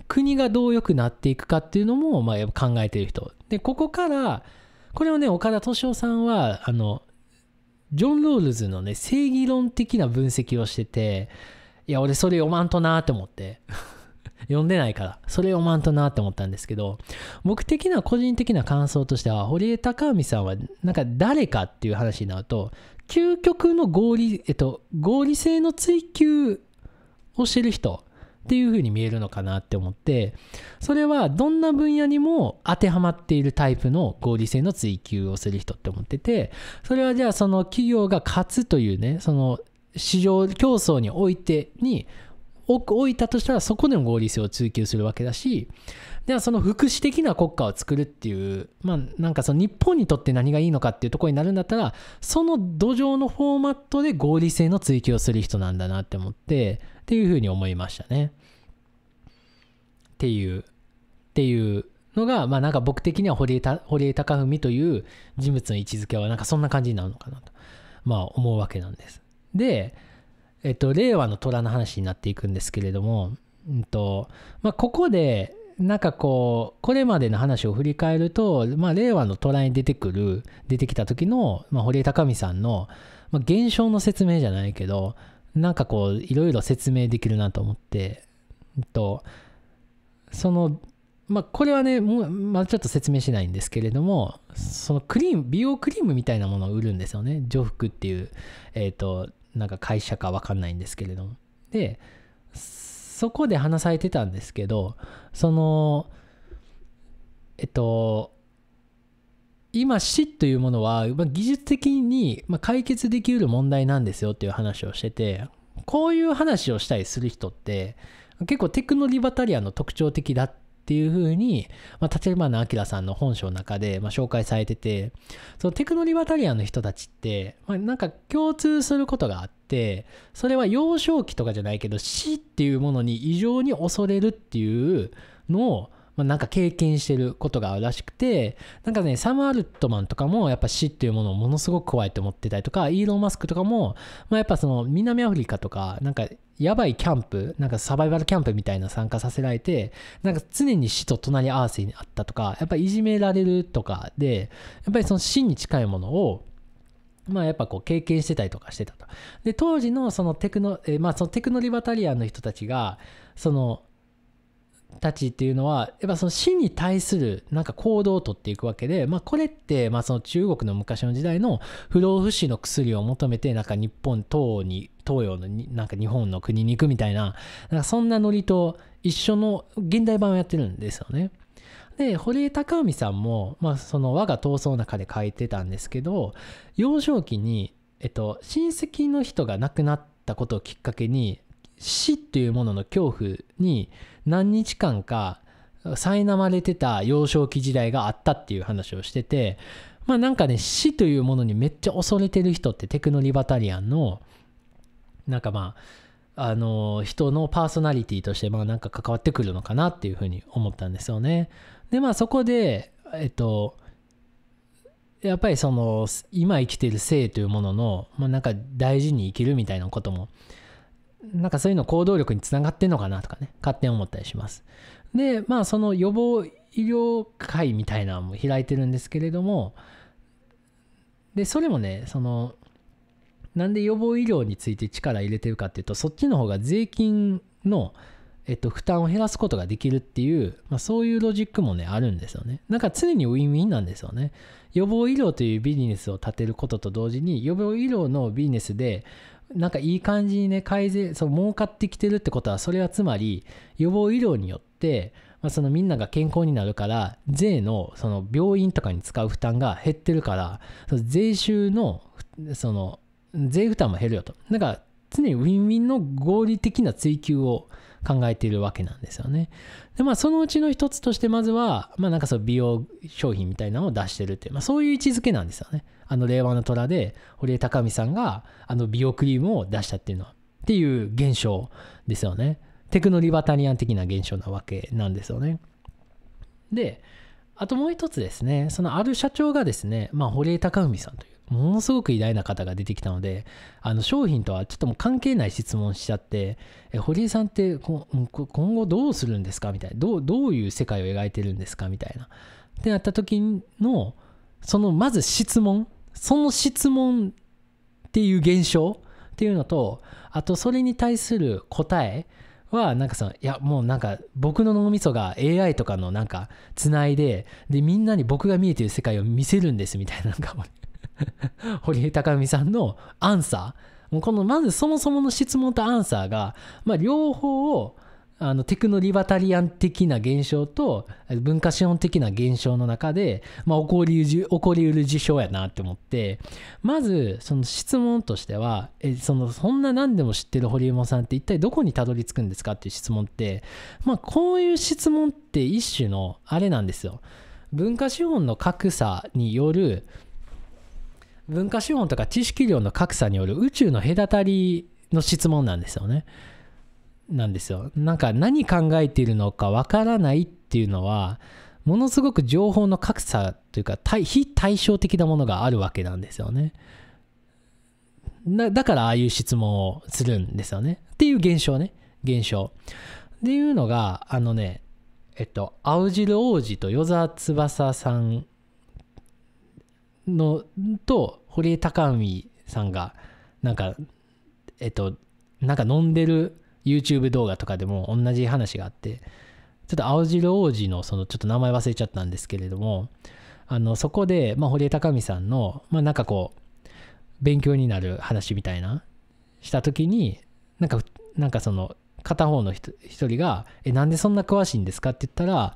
国がどう良くなっていくかっていうのも、まあ、考えてる人。で、ここから、これをね、岡田敏夫さんは、あの、ジョン・ロールズのね、正義論的な分析をしてて、いや、俺それ読まんとなーって思って。読んでないから、それ読まんとなって思ったんですけど、僕的な個人的な感想としては、堀江貴文さんは、なんか誰かっていう話になると、究極の合理、えっと、合理性の追求をしてる人っていう風に見えるのかなって思って、それはどんな分野にも当てはまっているタイプの合理性の追求をする人って思ってて、それはじゃあその企業が勝つというね、その市場競争においてに置いたとしたらそこでも合理性を追求するわけだしではその福祉的な国家を作るっていうまあなんかその日本にとって何がいいのかっていうところになるんだったらその土壌のフォーマットで合理性の追求をする人なんだなって思ってっていうふうに思いましたね。っていうっていうのがまあなんか僕的には堀江堀江貴文という人物の位置づけはなんかそんな感じになるのかなとまあ思うわけなんです。でえっと、令和の虎の話になっていくんですけれども、うんとまあ、ここでなんかこうこれまでの話を振り返ると、まあ、令和の虎に出てくる出てきた時の、まあ、堀江貴美さんの、まあ、現象の説明じゃないけどなんかこういろいろ説明できるなと思って、と、そのまあ、これはねもう、まちょっと説明しないんですけれどもそのクリーム美容クリームみたいなものを売るんですよね「上服」っていう、えーとなんか会社かわかんないんですけれども。で、そこで話されてたんですけど、その、えっと、今死というものは、まあ、技術的に、ま解決できる問題なんですよっていう話をしててこういう話をしたりする人って結構テクノリバタリアンの特徴的だっっていう風に、まあ、立花明さんの本書の中で、まあ、紹介されてて、そのテクノリバタリアンの人たちって、まあ、なんか共通することがあって、それは幼少期とかじゃないけど、死っていうものに異常に恐れるっていうのを、まあ、なんか経験してることがあるらしくて、なんかね、サム・アルトマンとかもやっぱ死っていうものをものすごく怖いと思ってたりとか、イーロン・マスクとかも、まあ、やっぱその南アフリカとか、なんかやばいキャンプ、なんかサバイバルキャンプみたいな参加させられて、なんか常に死と隣り合わせにあったとか、やっぱいじめられるとかで、やっぱりその死に近いものを、まあやっぱこう経験してたりとかしてたと。で、当時のそのテクノ、えまあそのテクノリバタリアンの人たちが、そのたちっていうのはやっぱその死に対するなんか行動をとっていくわけで、まあ、これってまあその中国の昔の時代の不老不死の薬を求めてなんか日本東に東洋のになんか日本の国に行くみたいななんかそんなノリと一緒の現代版をやってるんですよね。で堀江貴文さんも、まあ、その我が闘争の中で書いてたんですけど幼少期に、えっと、親戚の人が亡くなったことをきっかけに死っていうものの恐怖に何日間か苛まれてた幼少期時代があったっていう話をしててまあなんかね死というものにめっちゃ恐れてる人ってテクノリバタリアンのなんかまああの人のパーソナリティとしてまあなんか関わってくるのかなっていうふうに思ったんですよね。でまあそこでえっとやっぱりその今生きてる生というものの、まあ、なんか大事に生きるみたいなこともなんかそういうの行動力につながってんのかなとかね、勝手に思ったりします。で、まあその予防医療会みたいなのも開いてるんですけれども、で、それもね、その、なんで予防医療について力入れてるかっていうと、そっちの方が税金の、えっと、負担を減らすことができるっていう、まあ、そういうロジックもね、あるんですよね。なんか常にウィンウィンなんですよね。予防医療というビジネスを立てることと同時に、予防医療のビジネスで、なんかいい感じにね改善そう儲かってきてるってことはそれはつまり予防医療によって、まあ、そのみんなが健康になるから税のその病院とかに使う負担が減ってるからその税収のその税負担も減るよとだから常にウィンウィンの合理的な追求を考えているわけなんですよね。で、まあそのうちの一つとしてまずは、まあなんかその美容商品みたいなのを出してるっていう、まあそういう位置づけなんですよね。あの令和の虎で堀江貴美さんがあの美容クリームを出したっていうのは。っていう現象ですよね。テクノリバタリアン的な現象なわけなんですよね。で、あともう一つですね、そのある社長がですね、まあ、堀江貴文さんというものすごく偉大な方が出てきたのであの商品とはちょっともう関係ない質問しちゃってえ堀江さんって今後どうするんですかみたいなどうどういう世界を描いてるんですかみたいな。ってなった時のそのまず質問その質問っていう現象っていうのとあとそれに対する答えはなんかそのいやもうなんか僕の脳みそが AI とかのなんかつないででみんなに僕が見えてる世界を見せるんですみたいななんか 堀江貴美さんのアンサーもうこのまずそもそもの質問とアンサーが、まあ、両方をあのテクノリバタリアン的な現象と文化資本的な現象の中で、まあ、起こり起こりうる事象やなって思ってまずその質問としてはえそのそんな何でも知ってる堀江モさんって一体どこにたどり着くんですかっていう質問って、まあ、こういう質問って一種のあれなんですよ。文化資本の格差による文化資本とか知識量の格差による宇宙の隔たりの質問なんですよね。なんですよ。なんか何考えているのかわからないっていうのはものすごく情報の格差というか非対照的なものがあるわけなんですよね。だからああいう質問をするんですよね。っていう現象ね。現象。っていうのがあのねえっと青汁王子と与沢翼さんのと堀江貴文さんがなんかえっとなんか飲んでる YouTube 動画とかでも同じ話があってちょっと青白王子のそのちょっと名前忘れちゃったんですけれどもあのそこで、まあ、堀江貴文さんの、まあ、なんかこう勉強になる話みたいなした時になんかなんかその片方の一人が「えなんでそんな詳しいんですか?」って言ったら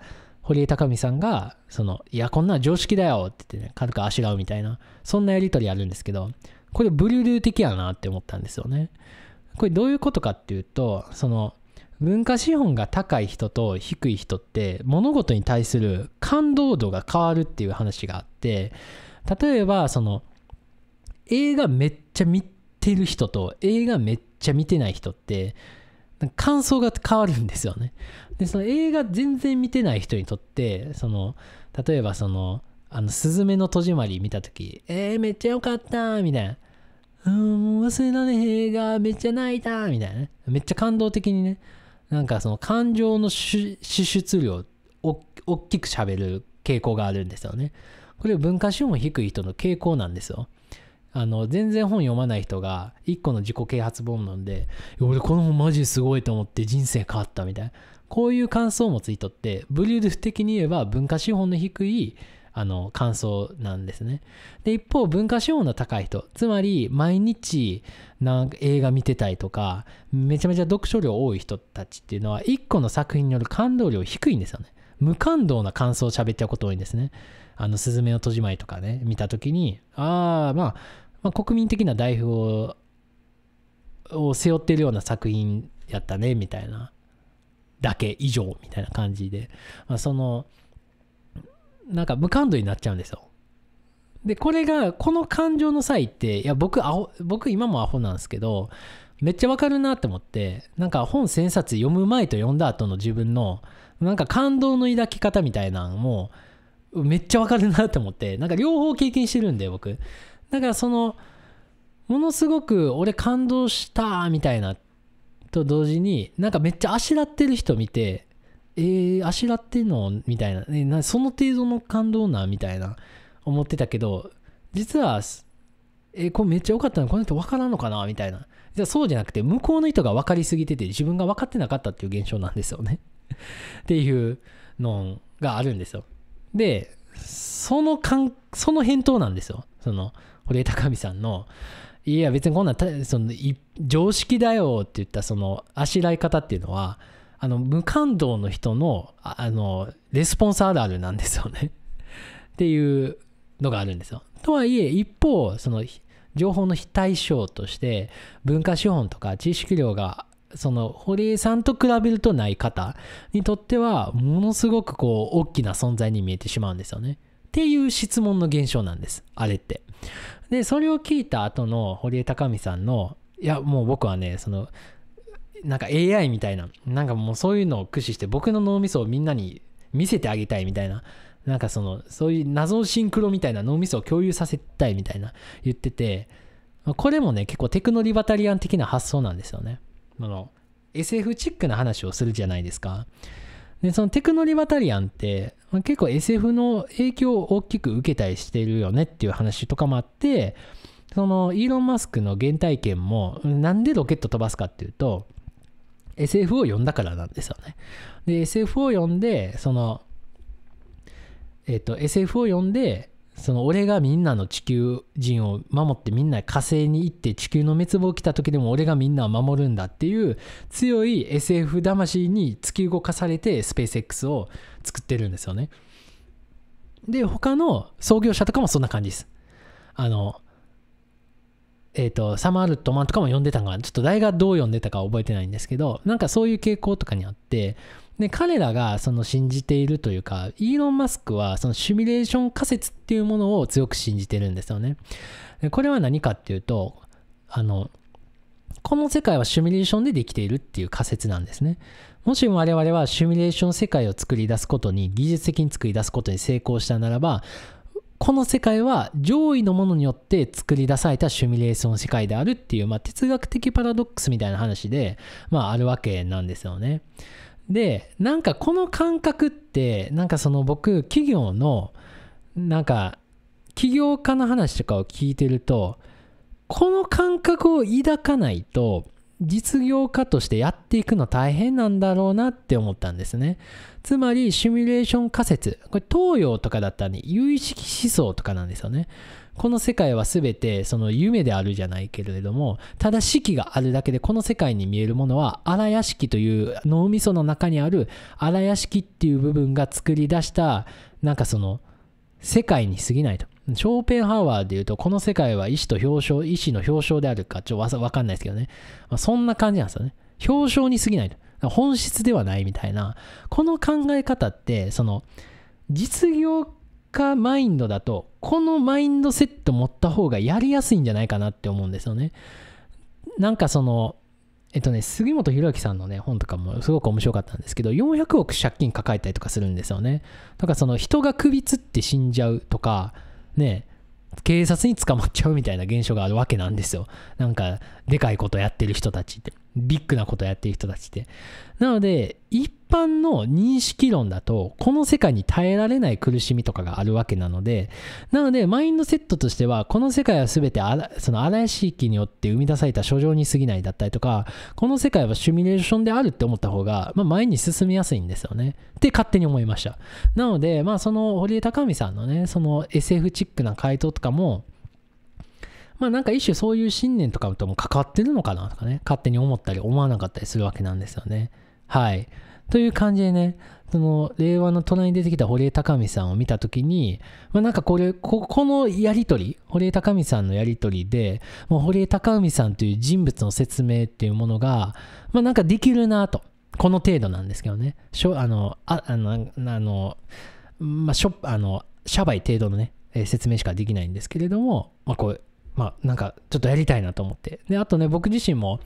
堀江貴美さんが、その、いや、こんなん常識だよって言ってね、軽くあしらうみたいな、そんなやりとりあるんですけど、これブリュル的やなって思ったんですよね。これどういうことかっていうと、その、文化資本が高い人と低い人って物事に対する感動度が変わるっていう話があって例えばその映画めっちゃ見てる人と映画めっちゃ見てない人って感想が変わるんですよね。で、その映画全然見てない人にとって、その、例えばその、あの、の戸締まり見た時、えー、めっちゃ良かったみたいな。うん、忘れられへん映画、めっちゃ泣いたみたいな、ね。めっちゃ感動的にね、なんかその感情の支出量お、大きく喋る傾向があるんですよね。これ文化資本低い人の傾向なんですよ。あの全然本読まない人が1個の自己啓発本なんで俺この本マジすごいと思って人生変わったみたいなこういう感想もついとってブリュールフ的に言えば文化資本の低いあの感想なんですねで一方文化資本の高い人つまり毎日なんか映画見てたりとかめちゃめちゃ読書量多い人たちっていうのは1個の作品による感動量低いんですよね無感動な感想を喋っちゃうこと多いんですねあの、すずめの戸締まりとかね、見たときに、ああ、まあ、まあ、国民的な台風をを背負ってるような作品やったねみたいなだけ以上みたいな感じで、まあ、そのなんか無感度になっちゃうんですよ。でこれがこの感情の際っていや僕アホ僕今もアホなんですけどめっちゃわかるなって思ってなんか本1,000冊読む前と読んだ後の自分のなんか感動の抱き方みたいなんもめっちゃわかるなって思ってなんか両方経験してるんで僕だからそのものすごく俺感動したみたいなと同時になんかめっちゃあしらってる人見てえー、あしらってんのみたいな,、なその程度の感動なみたいな思ってたけど実はえー、これめっちゃ良かったのこの人分からんのかなみたいなじゃあそうじゃなくて向こうの人が分かりすぎてて自分が分かってなかったっていう現象なんですよねっていうのがあるんですよで、そのかん、その返答なんですよ。その、堀江貴美さんの、いや別にこんなその常識だよって言ったそのあしらい方っていうのはあの無感動の人のあのレスポンスあるあるなんですよね っていうのがあるんですよ。とはいえ一方その情報の非対称として文化資本とか知識量がその堀江さんと比べるとない方にとってはものすごくこう大きな存在に見えてしまうんですよね。っていう質問の現象なんですあれって。でそれを聞いた後の堀江貴美さんのいやもう僕はねそのなんか AI みたいななんかもうそういうのを駆使して僕の脳みそをみんなに見せてあげたいみたいななんかそのそういう謎シンクロみたいな脳みそを共有させたいみたいな言っててこれもね結構テクノリバタリアン的な発想なんですよね。その SF チックな話をするじゃないですか。で、そのテクノリバタリアンって、まあ、結構 SF の影響を大きく受けたりしてるよねっていう話とかもあって、そのイーロン・マスクの原体験も、なんでロケット飛ばすかっていうと、SF を読んだからなんですよね。で、SF を読んで、その、えっ、ー、と、SF を読んで、その俺がみんなの地球人を守ってみんな火星に行って地球の滅亡来た時でも俺がみんなを守るんだっていう強い SF 魂に突き動かされてスペース X を作ってるんですよね。で他の創業者とかもそんな感じです。あのえっ、ー、とサマールトマンとかも読んでたんがちょっと誰がどう読んでたか覚えてないんですけどなんかそういう傾向とかにあってで彼らがその信じているというかイーロン・マスクはそのシミュレーション仮説っていうものを強く信じてるんですよね。でこれは何かっていうとあのこの世界はシミュレーションでできているっていう仮説なんですね。もし我々はシミュレーション世界を作り出すことに技術的に作り出すことに成功したならばこの世界は上位のものによって作り出されたシミュレーション世界であるっていう、まあ、哲学的パラドックスみたいな話で、まあ、あるわけなんですよね。でなんかこの感覚ってなんかその僕企業のなんか起業家の話とかを聞いてるとこの感覚を抱かないと実業家としてやっていくの大変なんだろうなって思ったんですね。つまりシミュレーション仮説。これ東洋とかだったらね、有意識思想とかなんですよね。この世界は全てその夢であるじゃないけれどもただ四季があるだけでこの世界に見えるものは荒屋敷という脳みその中にある荒屋敷っていう部分が作り出したなんかその世界に過ぎないと。ショーペンハワーで言うと、この世界は意志と表彰、意志の表彰であるか、ちょっとわかんないですけどね。まあ、そんな感じなんですよね。表彰に過ぎないと。本質ではないみたいな。この考え方って、その、実業家マインドだと、このマインドセット持った方がやりやすいんじゃないかなって思うんですよね。なんかその、えっとね、杉本博之さんのね、本とかもすごく面白かったんですけど、400億借金抱えたりとかするんですよね。だからその人が首つって死んじゃうとか、ね、警察に捕まっちゃうみたいな現象があるわけなんですよ。なんか、でかいことやってる人たちって、ビッグなことやってる人たちって。なので、一般の認識論だと、この世界に耐えられない苦しみとかがあるわけなので、なので、マインドセットとしては、この世界は全てその荒い地域によって生み出された書状に過ぎないだったりとか、この世界はシミュレーションであるって思った方が、まあ、前に進みやすいんですよね。って勝手に思いました。なので、まあ、その堀江貴美さんのね、その SF チックな回答とかも、まあなんか一種そういう信念とかとも関わってるのかなとかね、勝手に思ったり思わなかったりするわけなんですよね。はい。という感じでね、その、令和の隣に出てきた堀江貴美さんを見たときに、まあなんかこれ、ここのやりとり、堀江貴美さんのやりとりで、もう堀江貴美さんという人物の説明っていうものが、まあなんかできるなと。この程度なんですけどね。しょあの、ああの、あの、まあ、しょあの、社ャい程度のね、説明しかできないんですけれども、まあ、こう、まあ、なんかちょっとやりたいなと思って。で、あとね、僕自身も、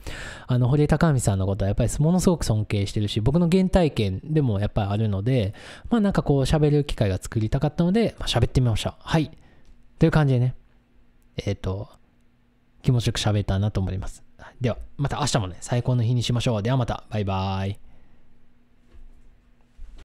あの、堀江貴文さんのことはやっぱりものすごく尊敬してるし、僕の原体験でもやっぱりあるので、まあなんかこう喋る機会が作りたかったので、まあ、喋ってみました。はい。という感じでね、えっ、ー、と、気持ちよく喋ったなと思います。では、また明日もね、最高の日にしましょう。ではまた、バイバーイ。